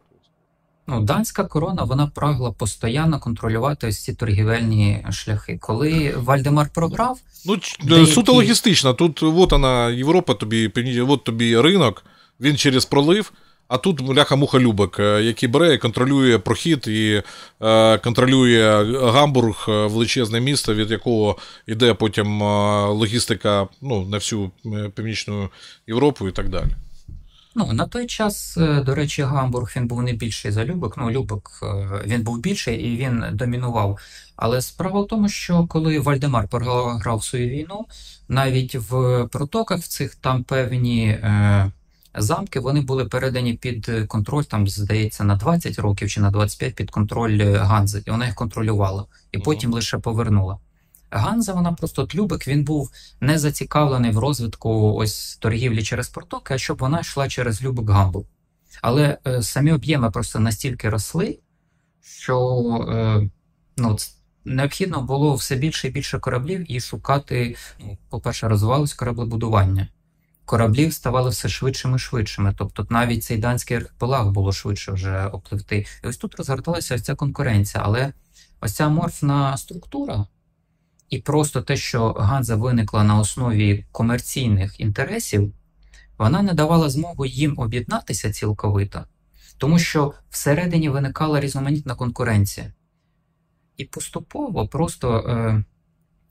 Ну, данська корона вона прагла постійно контролювати ось ці торгівельні шляхи. Коли Вальдемар програв, ну деякі... суто логістична. Тут от вона Європа, тобі от тобі ринок, він через пролив. А тут ляха муха Любек, е, який бере, і контролює прохід і е, контролює Гамбург, е, величезне місто, від якого йде потім е, логістика ну, на всю північну Європу і так далі. Ну, на той час, е, до речі, Гамбург він був не більший за Любок. Ну, Любок е, він був більший і він домінував. Але справа в тому, що коли Вальдемар програв свою війну, навіть в протоках цих там певні е, замки вони були передані під контроль, там, здається, на 20 років чи на 25 під контроль Ганзи, і вона їх контролювала, і потім лише повернула. Ганза, вона просто Тлюбик, він був не зацікавлений в розвитку ось торгівлі через портоки, а щоб вона йшла через Любик Гамбл. Але е, самі об'єми просто настільки росли, що е, ну, необхідно було все більше і більше кораблів і шукати, ну, по-перше, розвивалось кораблебудування. Кораблів ставали все швидшими і швидшими. Тобто навіть цей данський архіпелаг було швидше вже опливти. І ось тут розгорталася ось ця конкуренція. Але ось ця морфна структура, і просто те, що Ганза виникла на основі комерційних інтересів, вона не давала змогу їм об'єднатися цілковито, тому що всередині виникала різноманітна конкуренція. І поступово просто е,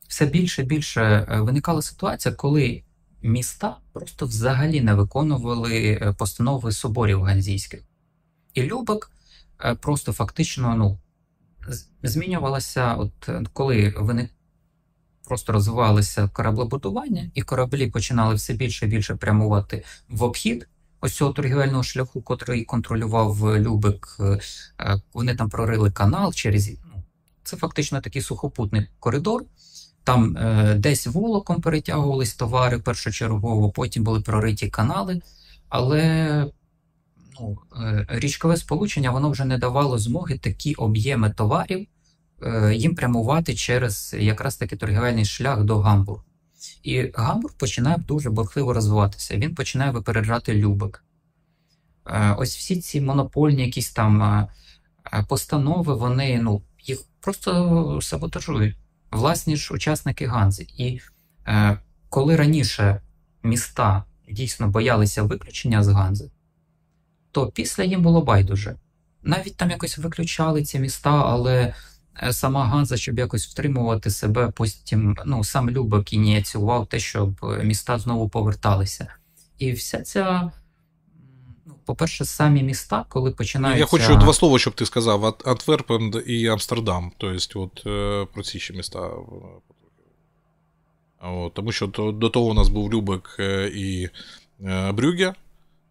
все більше і більше е, виникала ситуація, коли міста просто взагалі не виконували е, постанови соборів ганзійських. І Любок е, просто фактично ну, змінювалася, от коли виник просто розвивалося кораблебудування, і кораблі починали все більше і більше прямувати в обхід ось цього торгівельного шляху, котрий контролював е, Любик. Е, е, вони там прорили канал через ну, це фактично такий сухопутний коридор. Там е, десь волоком перетягувались товари першочергово, потім були прориті канали, але ну, е, річкове сполучення воно вже не давало змоги такі об'єми товарів Е, їм прямувати через якраз таки торгівельний шлях до гамбургу. І Гамбург починає дуже бурхливо розвиватися. Він починає випереджати Любек. Е, ось всі ці монопольні якісь там е, постанови, вони ну, їх просто саботажують. Власні ж учасники Ганзи. І коли раніше міста дійсно боялися виключення з Ганзи, то після їм було байдуже. Навіть там якось виключали ці міста, але Е, сама Ганза, щоб якось втримувати себе, потім ну сам Любок ініціював те, щоб е, міста знову поверталися. І вся ця. Ну, по-перше, самі міста, коли ну, починаються... Я хочу два слова, щоб ти сказав: Антверпен і Амстердам. Тобто, от е, про ці ще міста. От, Тому що до того у нас був Любек і Брюге,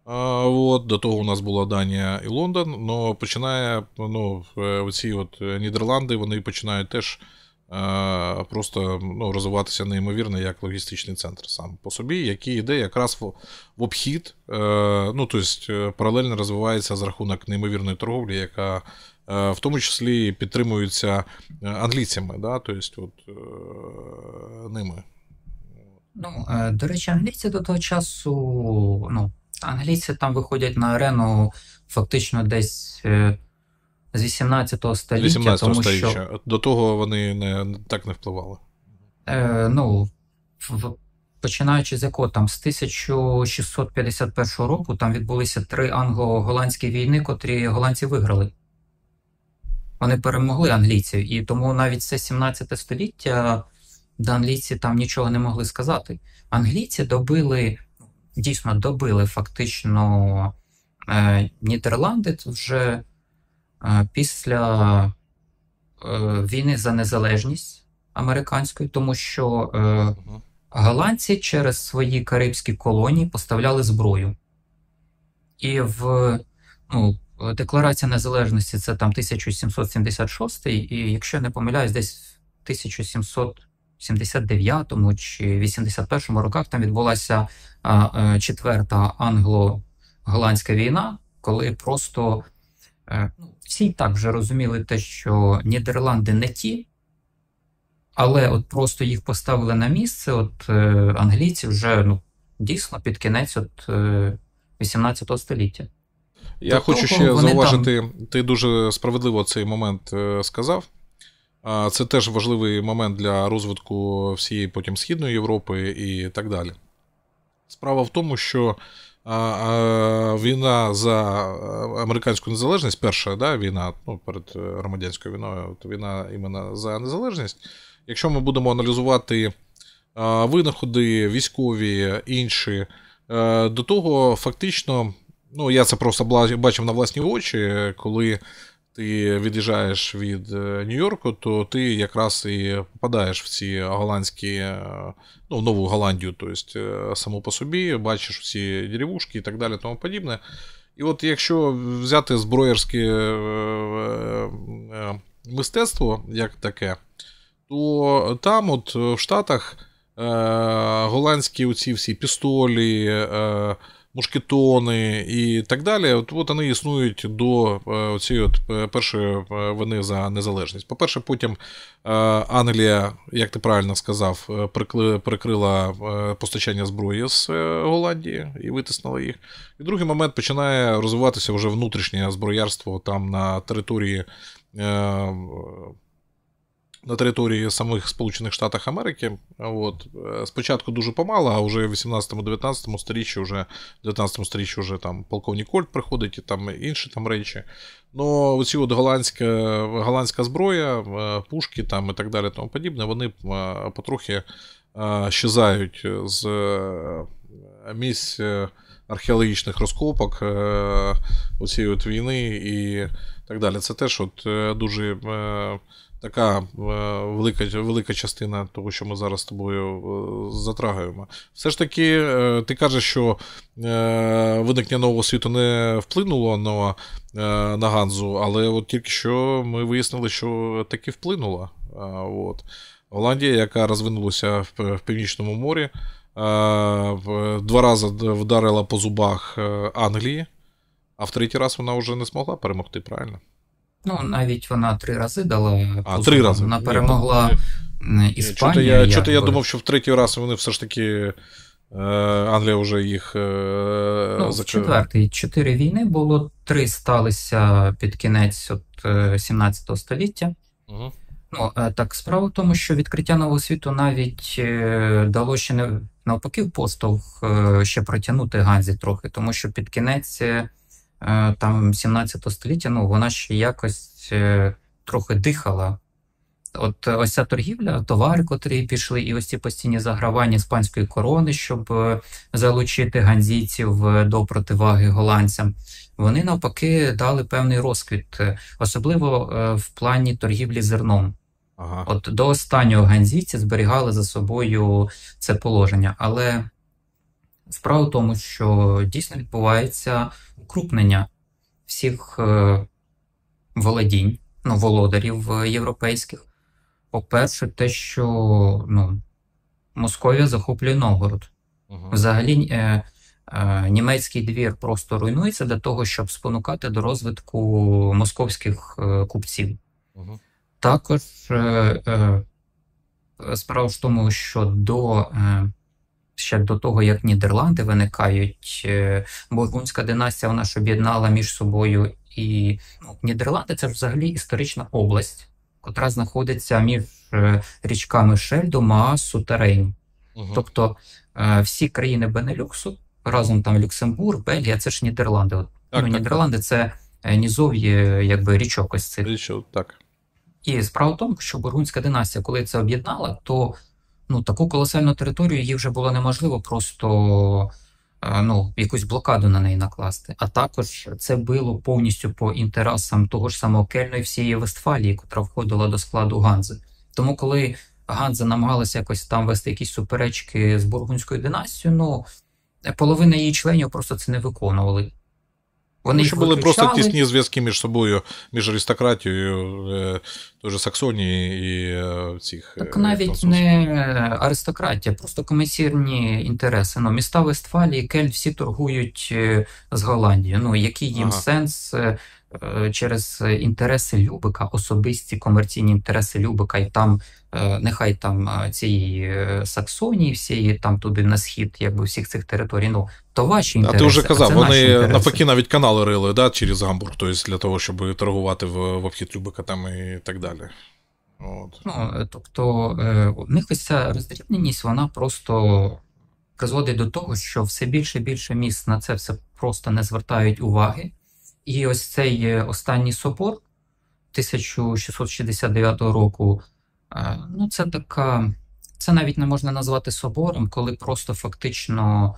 а, от, До того у нас була Данія і Лондон, але починає ну, е, оці от е, Нідерланди вони починають теж а, е, просто ну, розвиватися неймовірно як логістичний центр сам по собі, який йде якраз в, в обхід, а, ну, тобто паралельно розвивається за рахунок неймовірної торговлі, яка в тому числі підтримується англійцями, да, тобто от, ними. Ну, До речі, англійці до того часу. ну, Англійці там виходять на арену фактично десь е, з 18 століття. 18 тому століття. Що... До того вони не так не впливали. Е, Ну, в, починаючи з якого там з 1651 року там відбулися три англо-голландські війни, котрі голландці виграли. Вони перемогли англійців, і тому навіть це 17 століття до англійці там нічого не могли сказати. Англійці добили дійсно добили фактично е, Нідерланди вже е, після е, війни за незалежність американської, тому що голландці через свої карибські колонії поставляли зброю. І в ну, Декларація Незалежності це там 1776, і якщо я не помиляюсь, десь 1700. 79-му чи 81-му роках там відбулася е, четверта англо-голландська війна, коли просто е, ну, всі так вже розуміли те, що Нідерланди не ті, але от просто їх поставили на місце. От е, англійці вже ну дійсно під кінець от 18 століття. Я До тобто, хочу того, ну, ще зауважити, там... ти дуже справедливо цей момент сказав. Це теж важливий момент для розвитку всієї потім Східної Європи і так далі. Справа в тому, що війна за американську незалежність, перша да, війна ну, перед е, громадянською війною, то війна іменно за незалежність. Якщо ми будемо аналізувати винаходи, військові інші, е, до того фактично, ну я це просто бачив на власні очі, коли ти від'їжджаєш від е, Нью-Йорку, то ти якраз і попадаєш в ці голландські, е, ну, Нову Голландію, тобто саму по собі, бачиш всі деревушки і так далі, тому подібне. І от якщо взяти зброєрське мистецтво як таке, то там, от в Штатах, голландські оці всі пістолі, мушкетони і так далі. От от вони існують до е, цієї е, першої е, вини за незалежність. По-перше, потім Англія, як ти правильно сказав, прикрила постачання зброї з Голландії і витиснула їх. І другий момент починає розвиватися вже внутрішнє зброярство там на території на території самих Сполучених Штатів Америки. От. Е, спочатку дуже помало, а вже в 18-19 сторіччі вже в 19 сторіччі вже там полковник Кольт приходить і там інші там речі. Ну, оці от голландська голландська зброя, е, пушки там і так далі, тому подібне, вони е, потрохи щезають з місць археологічних розкопок оцієї війни і так далі. Це теж от дуже така е, велика велика частина того, що ми зараз з тобою е, затрагуємо. Все ж таки, е, ти кажеш, що виникнення нового світу не вплинуло на на Ганзу, але от тільки що ми вияснили, що таки вплинуло. От. Голландія, яка розвинулася в Північному морі, два рази вдарила по зубах Англії, а в третій раз вона вже не змогла перемогти, правильно? Ну, навіть вона три рази дала. А, три рази. Вона ну, перемогла Ні, Іспанію. Я, чого я думав, що в третій раз вони все ж таки. Е, Англія вже їх е, ну, четвертий. Чотири війни було, три сталися під кінець от 17 е, століття. Угу. Ну, Так, справа в тому, що відкриття нового світу навіть дало ще не навпаки в поштовх ще протягнути Ганзі трохи, тому що під кінець. Е, там 17 століття, ну вона ще якось е, трохи дихала. От е, ось ця торгівля, товари, котрі пішли, і ось ці постійні загравання іспанської корони, щоб залучити ганзійців до противаги голландцям, вони навпаки дали певний розквіт, особливо в плані торгівлі зерном. Ага. От до останнього ганзійці зберігали за собою це положення. Але справа в тому, що дійсно відбувається укрупнення всіх е, володінь, ну, володарів е, європейських. По-перше, те, що ну, Московія захоплює Новгород. Взагалі, е, е, німецький двір просто руйнується для того, щоб спонукати до розвитку московських е, купців. Угу. Також е, справа в тому, що до ще до того, як Нідерланди виникають. Е, Бургундська династія вона ж об'єднала між собою і ну, Нідерланди це ж взагалі історична область, котра знаходиться між е, річками Шельду, Маасу та Рейн. Угу. Тобто е, всі країни Бенелюксу разом там Люксембург, Бельгія, це ж Нідерланди. От, так, ну, так, Нідерланди так. це нізов'ї якби річок ось цих. Річок, так. І справа в тому, що Бургундська династія, коли це об'єднала, то ну, таку колосальну територію їй вже було неможливо просто е, ну, якусь блокаду на неї накласти. А також це було повністю по інтересам того ж самого Кельної всієї Вестфалії, яка входила до складу Ганзи. Тому, коли Ганза намагалася якось там вести якісь суперечки з бургунською династією, ну половина її членів просто це не виконували. Вони Тому були просто тісні зв'язки між собою, між аристократією е, той Саксонії і е, цих. Так е, навіть французів. не аристократія, просто комісірні інтереси. Ну, Міста Вестфалії, Кельт всі торгують з Голландією. Ну який їм ага. сенс Е, через е, інтереси Любика, особисті комерційні інтереси Любика, і там е, нехай там цієї Саксонії, всієї там туди на схід, якби всіх цих територій. Ну то ваші інтереси. А ти вже казав, вони навпаки навіть канали рили да, через Гамбург, тобто для того, щоб торгувати в, в обхід Любика там і так далі. От. Ну, Тобто у них ось ця роздрібненість, вона просто призводить до того, що все більше і більше міст на це все просто не звертають уваги. І ось цей останній собор 1669 року. Е, ну, це така, це навіть не можна назвати собором, коли просто фактично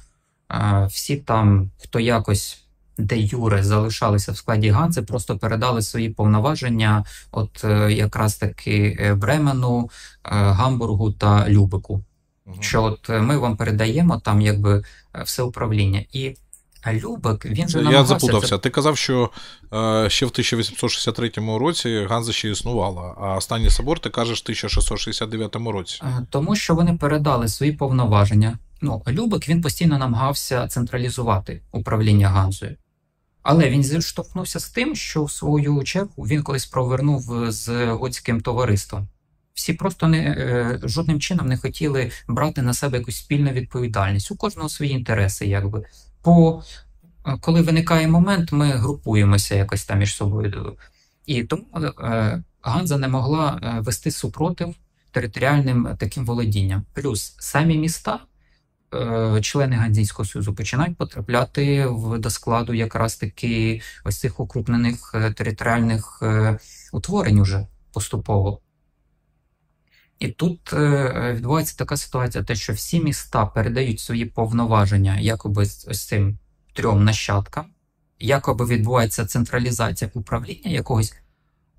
е, всі там, хто якось де Юре залишалися в складі Ганзи, просто передали свої повноваження, от е, якраз таки Бремену, Гамбургу та Любику. Що от ми вам передаємо там якби все управління. І Любек, він же намагався... Я запутався. Це... Ти казав, що е, ще в 1863 році Ганза ще існувала, а останній собор, ти кажеш, в 1669 році. Е, тому що вони передали свої повноваження. Ну, Любек він постійно намагався централізувати управління Ганзою. Але він зіштовхнувся з тим, що в свою чергу він колись провернув е, з готським товариством. Всі просто не е, жодним чином не хотіли брати на себе якусь спільну відповідальність. У кожного свої інтереси, якби по е, коли виникає момент, ми групуємося якось там між собою. І тому е, Ганза не могла е, вести супротив територіальним таким володінням. Плюс самі міста, члени Ганзійського союзу, починають потрапляти до складу якраз таки ось цих укрупнених територіальних утворень уже поступово. І тут е, відбувається така ситуація, те, що всі міста передають свої повноваження якоби ось цим трьом нащадкам, якоби відбувається централізація управління якогось,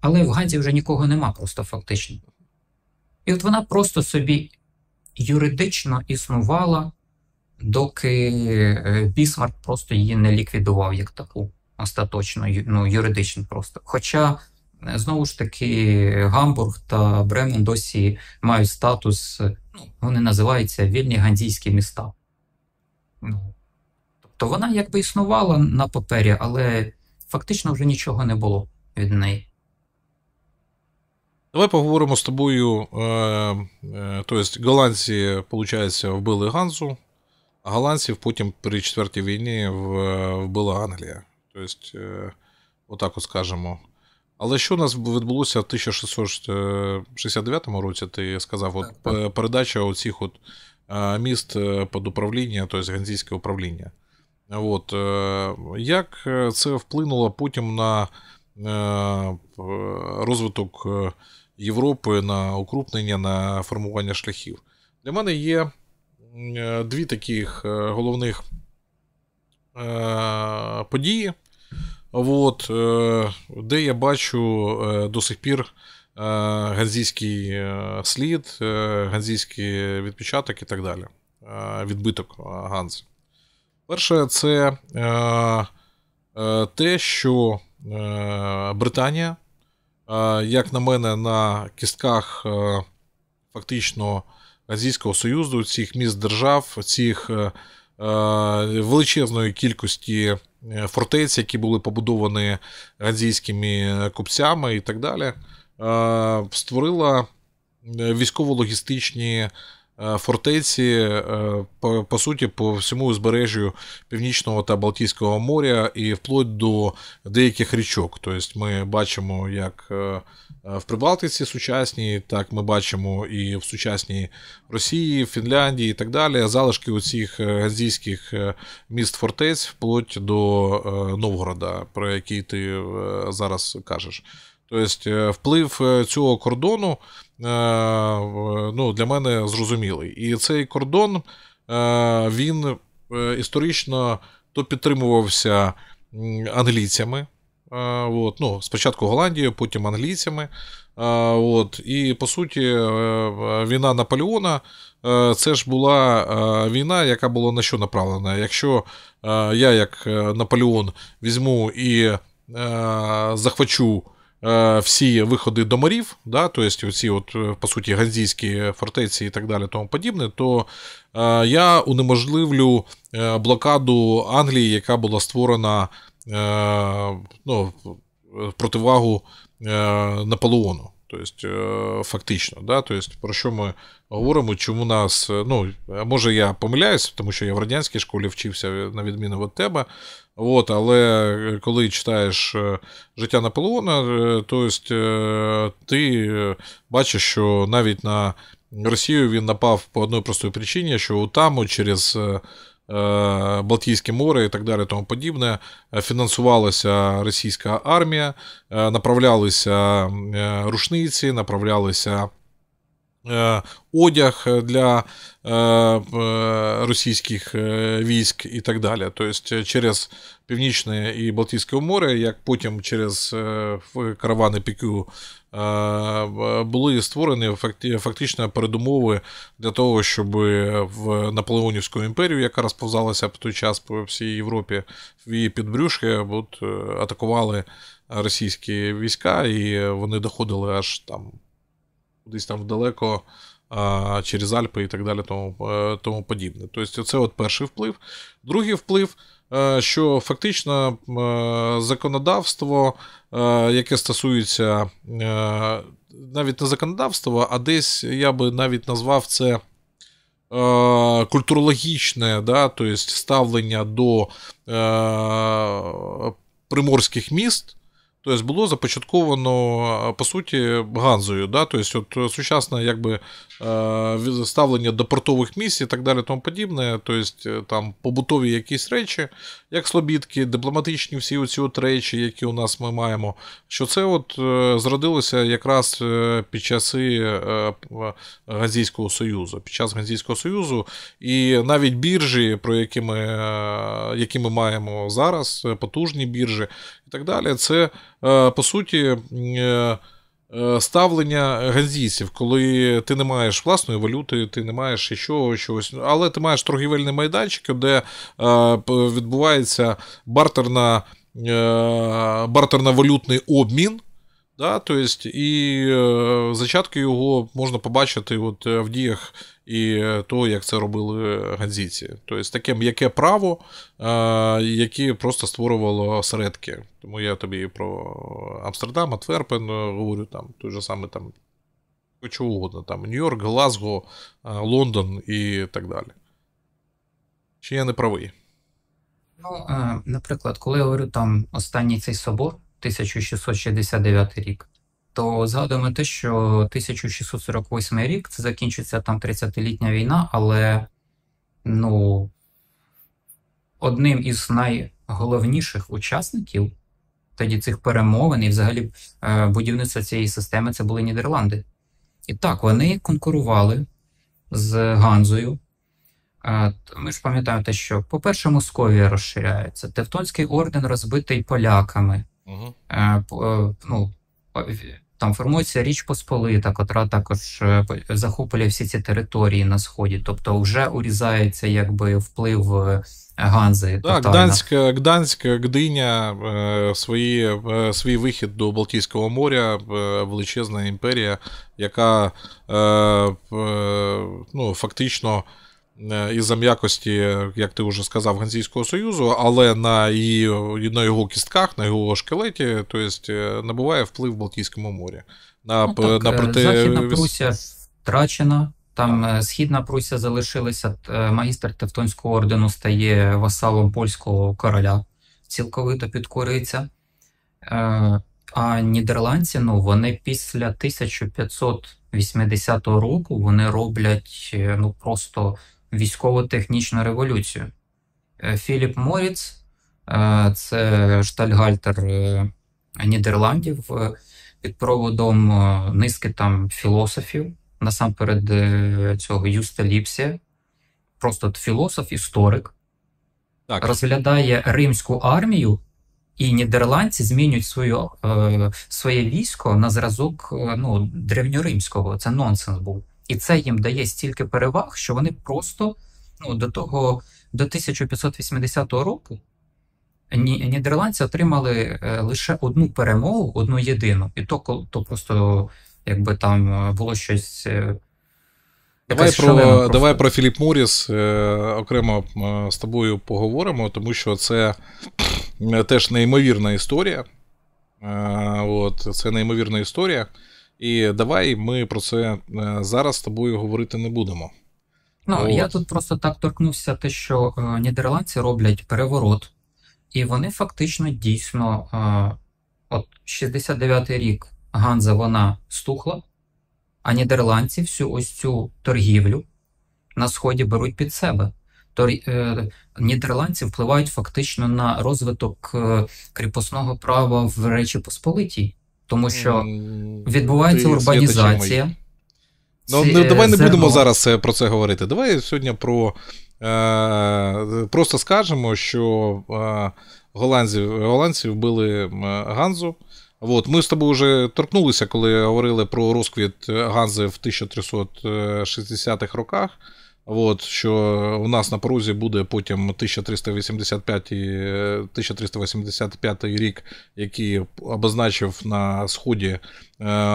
але в Ганзі вже нікого нема, просто фактично. І от вона просто собі юридично існувала, доки е, Бісмарк просто її не ліквідував як таку остаточно, ну, юридично просто. Хоча. Е, знову ж таки, Гамбург та Бремен досі мають статус, е, ну, вони називаються вільні ганзійські міста. Ну, тобто вона якби існувала на папері, але фактично вже нічого не було від неї. Давай поговоримо з тобою. Тобто, голландці, виходить, вбили Ганзу, а голландців потім при четвертій війні вбила Англія. Тобто, отак от скажемо. Але що у нас відбулося в 1669 е, році, ти сказав, от так. Е, передача оцих от е, міст під управління, тобто ганзійське управління. От, Як це вплинуло потім на розвиток Європи, на укрупнення, на формування шляхів? Для мене є дві таких головних події. От, е, де я бачу е, до сих пір е, ганзійський слід, ганзійський відпечаток і так далі. Відбиток Ганзі. Перше, це те, що Британія, як на мене, на кістках фактично Азійського Союзу, цих міст держав, цих Е, величезної кількості е, фортець, які були побудовані гандзійськими купцями і так далі, е, створила військово-логістичні фортеці, по, по суті, по всьому узбережжю Північного та Балтійського моря і вплоть до деяких річок. Тобто ми бачимо, як Е, в Прибалтиці сучасній, так ми бачимо, і в сучасній Росії, Фінляндії і так далі. Залишки у цих е, газійських е, міст фортець вплоть до Новгорода, про який ти зараз кажеш. Тобто вплив цього кордону ну, для мене зрозумілий. І цей кордон він історично то підтримувався англійцями. От, ну, Спочатку Голландією, потім англійцями. От, І по суті, е, війна Наполеона е, це ж була е, війна, яка була на що направлена. Якщо я, як Наполеон, візьму і захвачу всі виходи до морів, да, тобто ці, от, по суті, ганзійські фортеці і так далі, тому подібне, то я унеможливлю блокаду Англії, яка була створена. Е, ну, противагу е, Наполеону. Тобто, е, фактично, да? тобто, про що ми говоримо, чому нас, ну, може я помиляюсь, тому що я в радянській школі вчився на відміну від тебе. От, Але коли читаєш життя Наполеона, тобто, ти бачиш, що навіть на Росію він напав по одній простій причині, що там через Е, Балтійське море і так далі, тому подібне. Е, фінансувалася російська армія, е, направлялися рушниці, направлялися Е, одяг для е, е, російських військ і так далі. Тобто через Північне і Балтійське море, як потім через каравани ПКУ були створені фактично передумови для того, щоб в Наполеонівську імперію, яка розповзалася в той час по всій Європі, в її підбрюшки от, атакували російські війська, і вони доходили аж там кудись там далеко через Альпи і так далі, тому е, тому подібне. Тобто, це от перший вплив. Другий вплив, е, що фактично е, законодавство, яке стосується навіть не законодавства, а десь я би навіть назвав це. Культурологічне да, то тобто ставлення до е, приморських міст Тобто було започатковано, е, по суті, Ганзою. Да? Тобто, от е, сучасне якби, е, ставлення до портових місій і так далі, тому подібне, тобто там побутові якісь речі, як слобідки, дипломатичні всі оці от речі, які у нас ми маємо, що це от е, зродилося якраз е, під часи е, Газійського Союзу, під час Газійського Союзу, і навіть біржі, про які ми, які ми маємо зараз, потужні біржі і так далі, це по суті. Е, ставлення ганзійців, коли ти не маєш власної валюти, ти не маєш ще чого, чогось, але ти маєш торгівельний майданчик, де е, відбувається бартерна е, бартерно-валютний обмін. Да, то есть, і е, зачатки його можна побачити от е, в діях і е, того, як це робили гандзійці. Тобто таке м'яке право, е, яке просто створювало осередки. Тому я тобі про Амстердам, Атверпен е, говорю там той же саме там що угодно, там Нью-Йорк, Глазго, Лондон і так далі. Чи я не правий? Ну, Наприклад, коли я говорю там останній цей собор. 1669 рік, то згадуємо те, що 1648 рік це закінчиться там 30-літня війна, але ну, одним із найголовніших учасників тоді цих перемовин і взагалі е, будівництва цієї системи це були Нідерланди. І так, вони конкурували з Ганзою. Е, ми ж пам'ятаємо те, що, по-перше, Московія розширяється. Тевтонський орден розбитий поляками. Угу. ну, Там формується Річ Посполита, котра також е, захоплює всі ці території на сході, тобто вже урізається якби вплив Ганзи. Так, Гданськ, Гданська Гдиня, свої, свій вихід до Балтійського моря, величезна імперія, яка ну, фактично. Е, із-за м'якості, як ти вже сказав, Ганзійського Союзу, але на її, на його кістках, на його шкелеті, тобто е, набуває вплив в Балтійському морі. На, ну, так, на е, проти... Західна Прусія втрачена. Там так. Східна Прусія залишилася, магістр Тевтонського ордену стає васалом польського короля, цілковито підкориться. А нідерландці, ну вони після 1580 року вони роблять ну просто військово-технічну революцію. Е, Філіп Моріц, е, це штальгальтер е, Нідерландів під проводом низки там філософів, насамперед цього Юста Ліпсія, просто філософ, історик, так. розглядає римську армію. І нідерландці змінюють свою, своє військо на зразок ну, древньоримського. Це нонсенс був. І це їм дає стільки переваг, що вони просто ну, до того до 1580 року нідерландці отримали е, лише одну перемогу, одну єдину. І то то просто якби там е, було щось. Е, давай про давай про Філіп Моріс окремо з тобою поговоримо, тому що це теж неймовірна історія. От, Це неймовірна історія. І давай ми про це е, зараз з тобою говорити не будемо. Ну От. я тут просто так торкнувся, те, що е, нідерландці роблять переворот, і вони фактично дійсно, е, от 69-й рік Ганза вона стухла, а нідерландці всю ось цю торгівлю на сході беруть під себе. Тор, е, нідерландці впливають фактично на розвиток е, кріпосного права в Речі Посполитій тому що відбувається урбанізація. Ну, ці, е, ну, Давай не зерно. будемо зараз е, про це говорити. Давай сьогодні про е, просто скажемо, що е, голландці, голландці вбили Ганзу. От, Ми з тобою вже торкнулися, коли говорили про розквіт Ганзи в 1360-х е, роках. От, Що у нас на порозі буде потім 1385 1385 рік, який обозначив на сході е,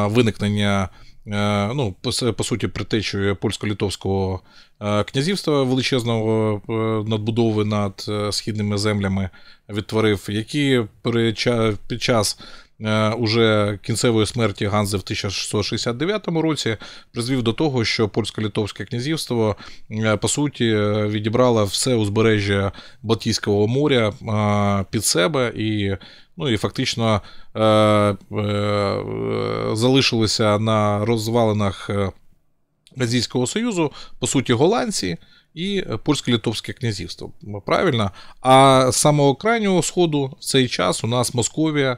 виникнення е, ну, По суті, притечує польсько-литовського е, князівства величезного надбудови над східними землями відтворив, які при під час Е, уже кінцевої смерті Ганзи в 1669 році призвів до того, що польсько-литовське князівство е, по суті е, відібрало все узбережжя Балтійського моря під себе і. Ну і фактично е, е, залишилися на розвалинах Азійського Союзу, по суті, голландці і Польсько-Литовське князівство. Правильно? А з самого крайнього сходу в цей час у нас Московія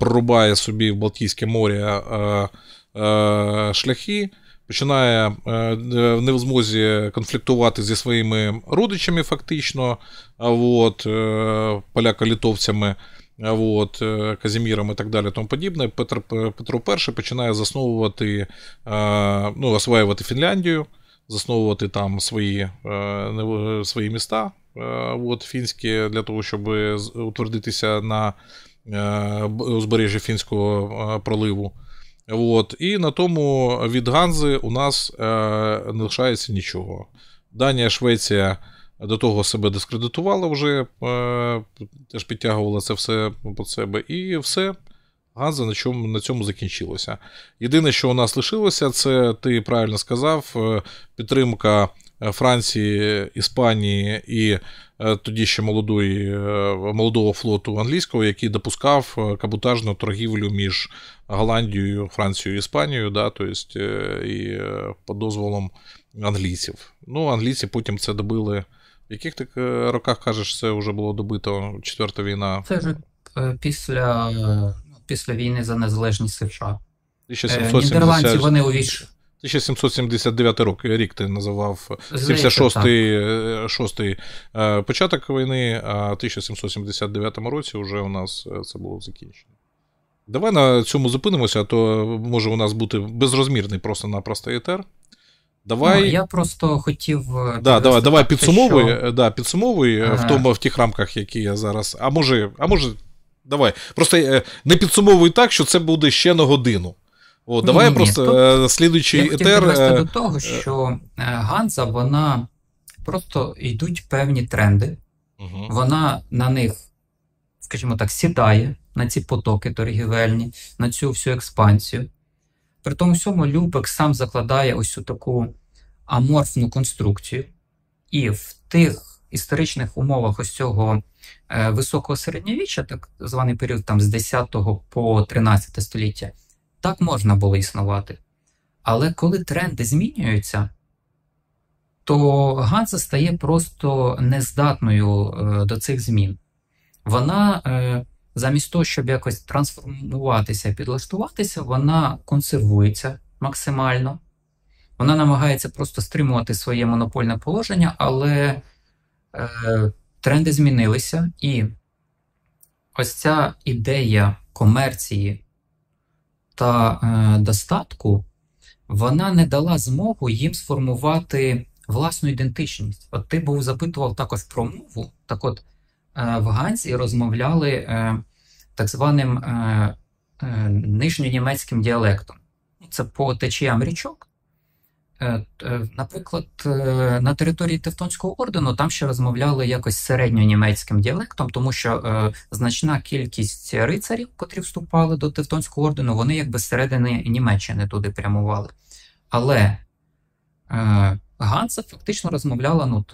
прорубає собі в Балтійське море шляхи. Починає е, не в змозі конфліктувати зі своїми родичами, фактично, от, е, поляко-літовцями, от, е, Казіміром і так далі. тому подібне. Петро Петро І починає засновувати, ну, осваювати Фінляндію засновувати там свої е, свої міста е, от, фінські для того, щоб утвердитися на е, узбережжі фінського е, проливу. От, І на тому від Ганзи у нас е, не лишається нічого. Данія, Швеція. До того себе дискредитувала вже, е, теж підтягувала це все під себе, і все. Ганза на чому на цьому закінчилося. Єдине, що у нас лишилося, це ти правильно сказав, е, підтримка е, Франції, Іспанії і е, тоді ще молодої, молодого флоту англійського, який допускав кабутажну торгівлю між Голландією, Францією і Іспанією, да, тобто і по дозволом англійців. Ну, англійці потім це добили. В яких ти роках кажеш, це вже було добито четверта війна? Це вже після після війни за незалежність США. 1770... Е, нідерландці вони увійшли. 1779 рік, рік ти називав 76-й е, е, початок війни, а в 1779 році вже у нас це було закінчено. Давай на цьому зупинимося, а то може у нас бути безрозмірний просто-напросто етер. Давай... Ну, я просто хотів. Да, Давай давай підсумовуй, що... да, підсумовуй ага. в тому в тих рамках, які я зараз. А може, а може, Давай. Просто е, не підсумовуй так, що це буде ще на годину. О, ну, давай ні, ні, просто тут е, слідуючий я етер. Я е, до того, що Ганза, вона просто йдуть певні тренди, угу. вона на них, скажімо так, сідає на ці потоки торгівельні, на цю всю експансію. При тому всьому Любек сам закладає ось таку аморфну конструкцію, і в тих історичних умовах ось цього е, високого середньовіччя, так званий період там з 10 по 13 століття, так можна було існувати. Але коли тренди змінюються, то Ганза стає просто нездатною е, до цих змін. Вона е, замість того, щоб якось трансформуватися і підлаштуватися, вона консервується максимально. Вона намагається просто стримувати своє монопольне положення, але Е, тренди змінилися, і ось ця ідея комерції та е, достатку, вона не дала змогу їм сформувати власну ідентичність. От ти був запитував також про мову. Так от е, в Ганці розмовляли так званим нижньонімецьким діалектом. Це по течіям річок. Е, е, наприклад, е, на території Тевтонського ордену там ще розмовляли якось середньонімецьким діалектом, тому що значна кількість рицарів, котрі вступали до Тевтонського ордену, вони якби зсередини Німеччини туди прямували. Але Ганса фактично розмовляла. ну,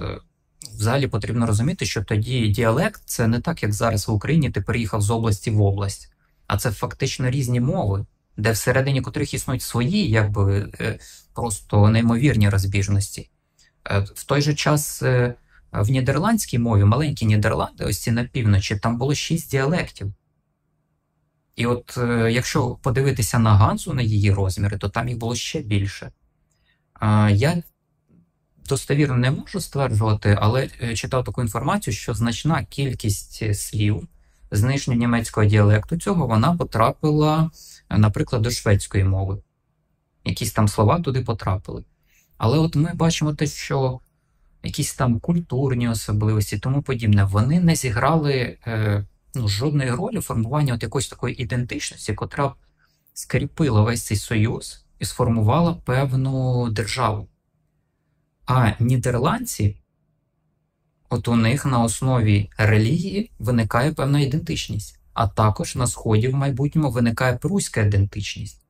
Взагалі потрібно розуміти, що тоді діалект це не так, як зараз в Україні ти переїхав з області в область, а це фактично різні мови, де всередині котрих існують свої якби просто неймовірні розбіжності. Е, в той же час е, в нідерландській мові маленькі Нідерланди, ось ці на півночі, там було шість діалектів. І от е, якщо подивитися на Ганзу, на її розміри, то там їх було ще більше. Я достовірно не можу стверджувати, але читав таку інформацію, що значна кількість слів з нижньонімецького діалекту цього вона потрапила, наприклад, до шведської мови якісь там слова туди потрапили. Але от ми бачимо те, що якісь там культурні особливості, тому подібне, вони не зіграли е, ну, жодної ролі формування от якоїсь такої ідентичності, котра б скріпила весь цей союз і сформувала певну державу. А нідерландці, от у них на основі релігії виникає певна ідентичність, а також на сході в майбутньому виникає пруська ідентичність,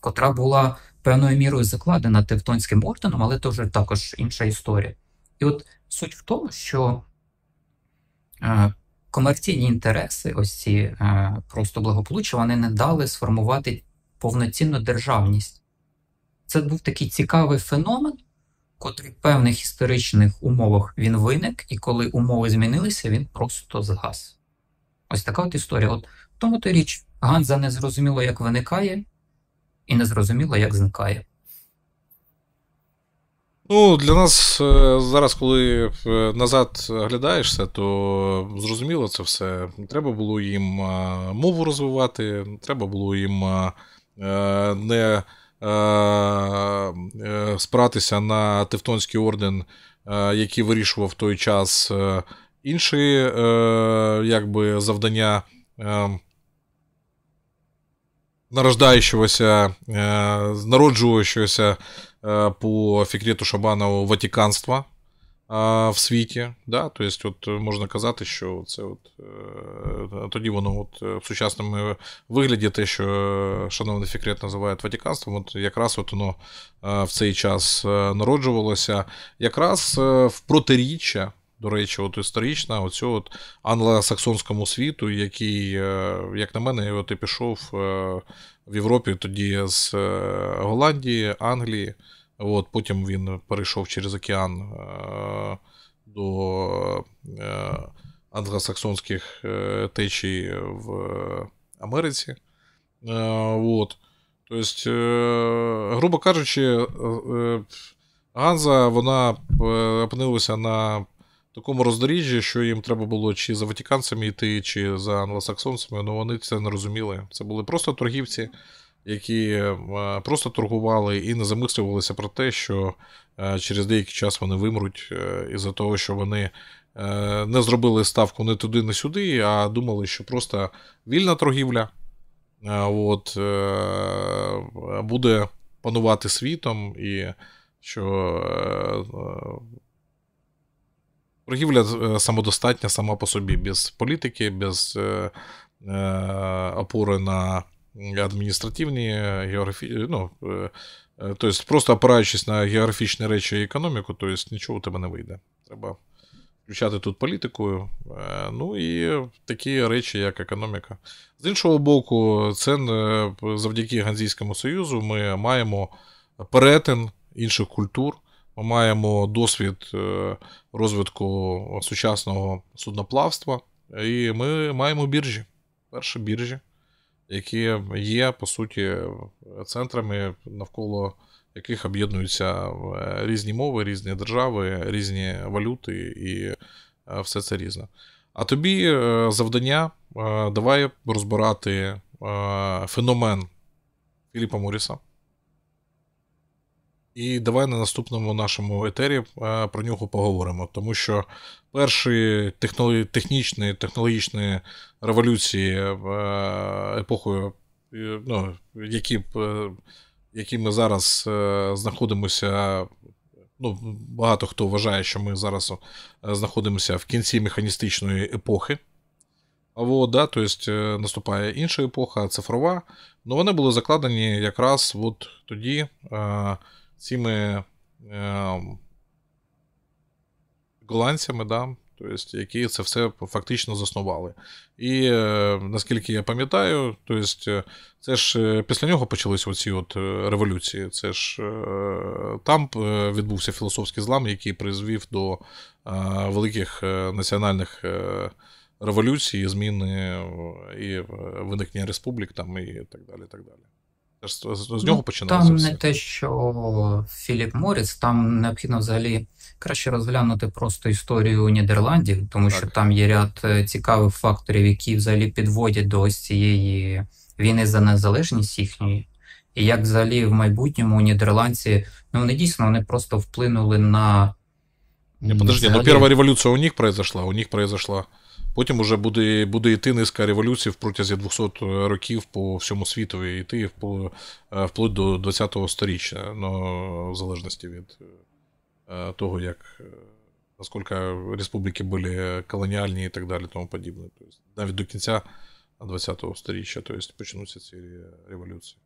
котра була певною мірою закладена Тевтонським орденом, але це вже також інша історія. І от суть в тому, що е, комерційні інтереси, ось ці е, просто благополуччя, вони не дали сформувати повноцінну державність. Це був такий цікавий феномен, котрий в певних історичних умовах він виник, і коли умови змінилися, він просто згас. Ось така от історія. От Тому то річ Ганза не зрозуміло, як виникає і незрозуміло, як зникає. Ну, для нас е, зараз, коли е, назад глядаєшся, то зрозуміло це все. Треба було їм е, мову розвивати, треба було їм не спиратися на Тевтонський орден, який вирішував в той час інші якби, завдання. Ем, нарождающегося, э, народжуючогося э, по фікрету Шабанову ватиканства э, в світі. Да? Тобто, от можна казати, що це от, тоді воно от в сучасному вигляді, те, що шановний фікрет називають Ватіканством, от якраз от воно в цей час народжувалося, якраз в протиріччя до речі, от історична, оцю от англосаксонському світу, який, е, як на мене, от і пішов е, в Європі тоді з е, Голландії, Англії. От, Потім він перейшов через океан до англосаксонських течій в Америці. От. Тобто, грубо кажучи, Ганза вона опинилася на такому роздоріжжі, що їм треба було чи за ватіканцями йти, чи за англосаксонцями, ну вони це не розуміли. Це були просто торгівці, які е, просто торгували і не замислювалися про те, що е, через деякий час вони вимруть, е, із-за того, що вони. Не зробили ставку не туди, не сюди, а думали, що просто вільна торгівля от, буде панувати світом, і що Торгівля е, самодостатня сама по собі, без політики, без е, е опори на адміністративні е, географії. Ну, е, тобто, просто опираючись на географічні речі і економіку, то тобто есть, нічого у тебе не вийде. Треба включати тут політику. Е, ну і такі речі, як економіка. З іншого боку, це завдяки Ганзійському Союзу ми маємо перетин інших культур. Ми маємо досвід е, розвитку сучасного судноплавства, і ми маємо біржі, перші біржі, які є, по суті, центрами, навколо яких об'єднуються е, різні мови, різні держави, різні валюти і е, все це різне. А тобі завдання давай розбирати феномен Філіпа Моріса. І давай на наступному нашому етері е, про нього поговоримо. Тому що перші технічні технологічні революції е, епохою, е, ну, які які ми зараз знаходимося, ну, багато хто вважає, що ми зараз знаходимося в кінці механістичної епохи. Або, да, то наступає інша епоха, цифрова. Ну вони були закладені якраз от тоді, цими е, голландцями, да, тобто, які це все фактично заснували. І е, наскільки я пам'ятаю, то тобто, це ж е, після нього почалися оці от е, революції. Це ж е, там е, відбувся філософський злам, який призвів до е, великих національних. Революції, зміни і виникнення республік там і так далі. так далі. З, з ну, нього ну, починалося. Там все. не те, що Філіп Моріс, там необхідно взагалі краще розглянути просто історію Нідерландів, тому так. що там є ряд е, цікавих факторів, які взагалі підводять до ось цієї війни за незалежність їхньої. І як взагалі в майбутньому нідерландці, ну вони дійсно вони просто вплинули на. Не, подожди, ну, взагалі... ну перша революція у них пройшла, у них пройшла. Потім уже буде буде йти низка революцій протязі 200 років по всьому світу і йти е, вплоть до 20-го сторіччя, ну, в залежності від е, того, як е, наскільки республіки були колоніальні і так далі, тому подібне. Тобто, навіть до кінця 20-го сторіччя, тобто почнуться ці революції.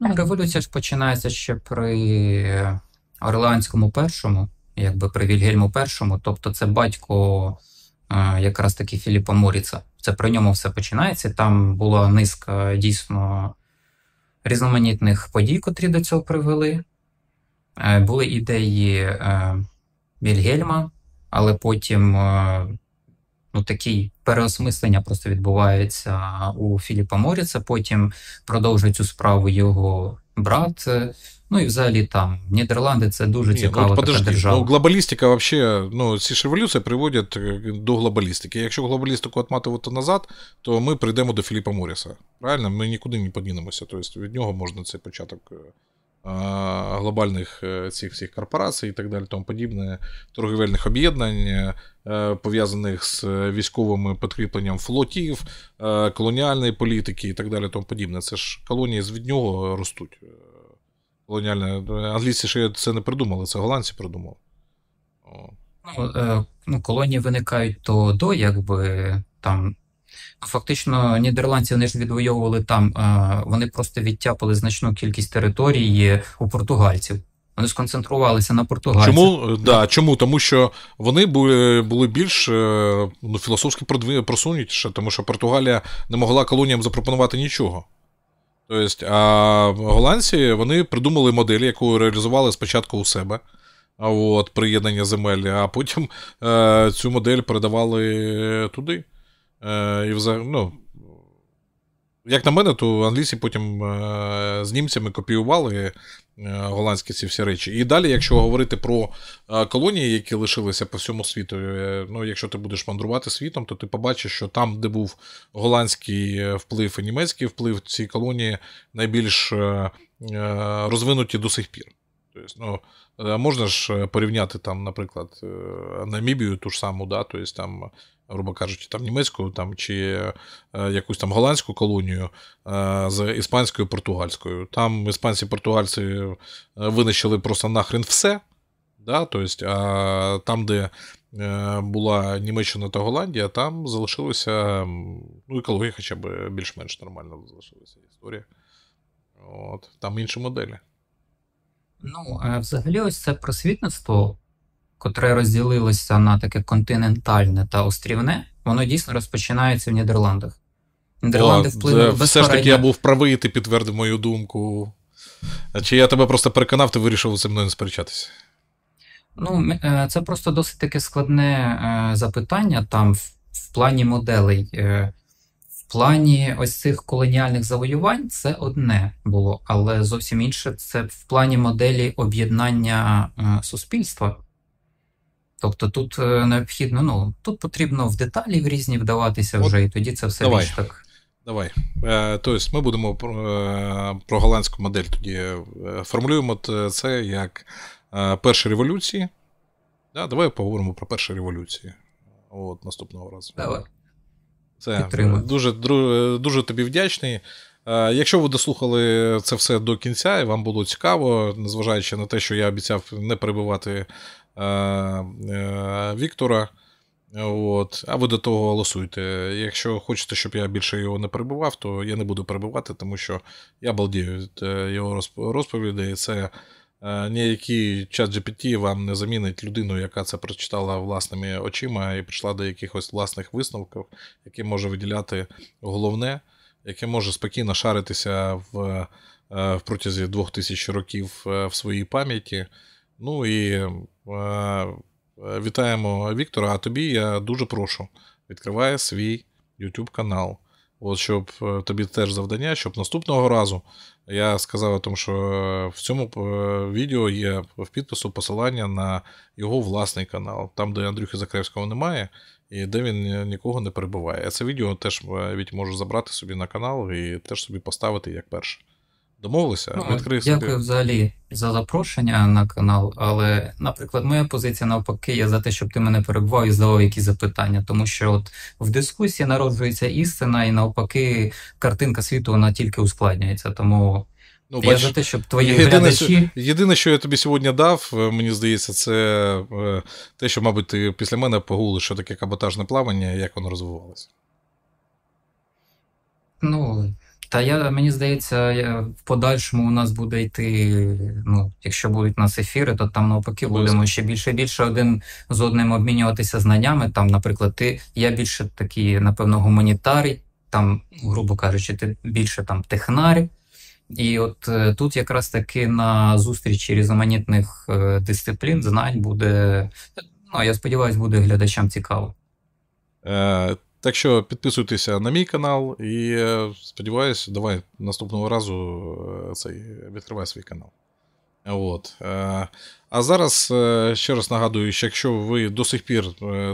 Ну, Революція ж починається ще при Орлеанському першому, якби при Вільгельму першому, тобто це батько якраз таки Філіпа Моріца. Це про ньому все починається. Там була низка дійсно різноманітних подій, котрі до цього привели. Е, були ідеї е, Вільгельма, але потім е, ну, такі переосмислення просто відбувається у Філіпа Моріца. Потім продовжує цю справу його брат Ну і взагалі там Нідерланди це дуже цікаво. Ну, цікава подожди, така ну, держава. Ну, глобалістика, взагалі, ну ці ж революції приводять е, до глобалістики. Якщо глобалістику отматувати назад, то ми прийдемо до Філіпа Моріса. Правильно, ми нікуди не подінемося. Тобто від нього можна цей початок. Е, глобальних е, цих всіх корпорацій і так далі, тому подібне, торговельних об'єднань, пов'язаних з військовим підкріпленням флотів, колоніальної політики і так далі, тому подібне. Це ж колонії від нього ростуть. Колоніальне. Е, англійці ще це не придумали, це голландці придумали. Е, ну, Колонії виникають то до, якби там. Ну, фактично, нідерландці вони ж відвоювали там, е, вони просто відтяпали значну кількість території у португальців. Вони сконцентрувалися на португальцях. Чому? Да, чому? Тому що вони були були більш ну, філософськи просунутіше, тому що Португалія не могла колоніям запропонувати нічого. Тобто, а голландці вони придумали модель, яку реалізували спочатку у себе. От, приєднання земель, а потім е, цю модель передавали туди. Е, і взаг... ну, Як на мене, то англійці потім е, з німцями копіювали Е, голландські ці всі речі. І далі, якщо говорити про е, колонії, які лишилися по всьому світу, е, ну якщо ти будеш мандрувати світом, то ти побачиш, що там, де був голландський вплив і німецький вплив, ці колонії найбільш розвинуті до сих пір. Тобто, ну, можна ж порівняти там, наприклад, Намібію ту ж саму, да, тобто там грубо кажучи, там німецьку там, чи е, якусь там голландську колонію е, з іспанською португальською. Там іспанці-португальці е, винищили просто нахрен все. Да? Тобто, а там, де була Німеччина та Голландія, там залишилося ну, екологія хоча б більш-менш нормально залишилася історія. От, Там інші моделі. Ну, а взагалі, ось це просвітництво котре розділилося на таке континентальне та острівне, воно дійсно розпочинається в Нідерландах. Нідерланди вплинули Все ж таки я був правий, ти підтвердив мою думку. Чи я тебе просто переконав, ти вирішив зі мною не сперечатися? Ну, е, це просто досить таке складне е, запитання там в, в плані моделей. Е, в плані ось цих колоніальних завоювань це одне було, але зовсім інше це в плані моделі об'єднання суспільства. Тобто тут е, необхідно, ну тут потрібно в деталі в різні вдаватися вже, От, і тоді це все давай, більш так. Давай. Е, тобто ми будемо про е, голландську модель тоді формулюємо це як перші революції. Да, Давай поговоримо про перші революції. От наступного разу. Давай. Це дуже, дуже тобі вдячний. Якщо ви дослухали це все до кінця, і вам було цікаво, незважаючи на те, що я обіцяв не перебувати. Е, е, Віктора. От. А ви до того голосуйте. Якщо хочете, щоб я більше його не перебував, то я не буду перебувати, тому що я балдію від е, його розповідей. Це ніякий чат GPT вам не замінить людину, яка це прочитала власними очима і прийшла до якихось власних висновків, які може виділяти головне, яке може спокійно шаритися в, в протязі 2000 років в своїй пам'яті. Ну і е, е, вітаємо Віктора. А тобі я дуже прошу. відкриває свій YouTube канал. От щоб е, тобі теж завдання, щоб наступного разу я сказав, тому що в цьому відео є в підпису посилання на його власний канал, там, де Андрюхи Закревського немає, і де він нікого не перебуває. це відео теж може забрати собі на канал і теж собі поставити як перше. Домовилися? Ну, Відкрив Дякую взагалі за запрошення на канал. Але, наприклад, моя позиція навпаки, я за те, щоб ти мене перебував і задавав якісь запитання, тому що от в дискусії народжується істина, і навпаки, картинка світу вона тільки ускладнюється. Тому ну, я бач, за те, щоб твої єдине, глядачі... Єдине, що я тобі сьогодні дав, е, мені здається, це е, те, що, мабуть, ти після мене погулиш, що таке каботажне плавання, як воно розвивалося. Ну, та я мені здається, е, в подальшому у нас буде йти. Ну, якщо будуть у нас ефіри, то там навпаки будемо ще більше і більше один з одним обмінюватися знаннями. Там, наприклад, ти я більше такий, напевно, гуманітарій, там, грубо кажучи, ти більше там технарі. І от е, тут якраз таки на зустрічі різноманітних е, дисциплін знань буде. Ну я сподіваюся, буде глядачам цікаво. Так що підписуйтеся на мій канал і е, сподіваюся, давай наступного разу е, цей відкривай свій канал. От. Е, а зараз ще раз нагадую, що якщо ви до сих пір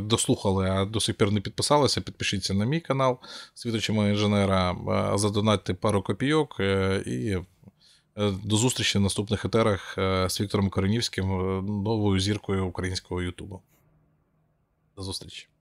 дослухали, а до сих пір не підписалися, підпишіться на мій канал світочима інженера, задонатьте пару копійок і до зустрічі в наступних етерах з Віктором Коренівським, новою зіркою українського Ютубу. До зустрічі!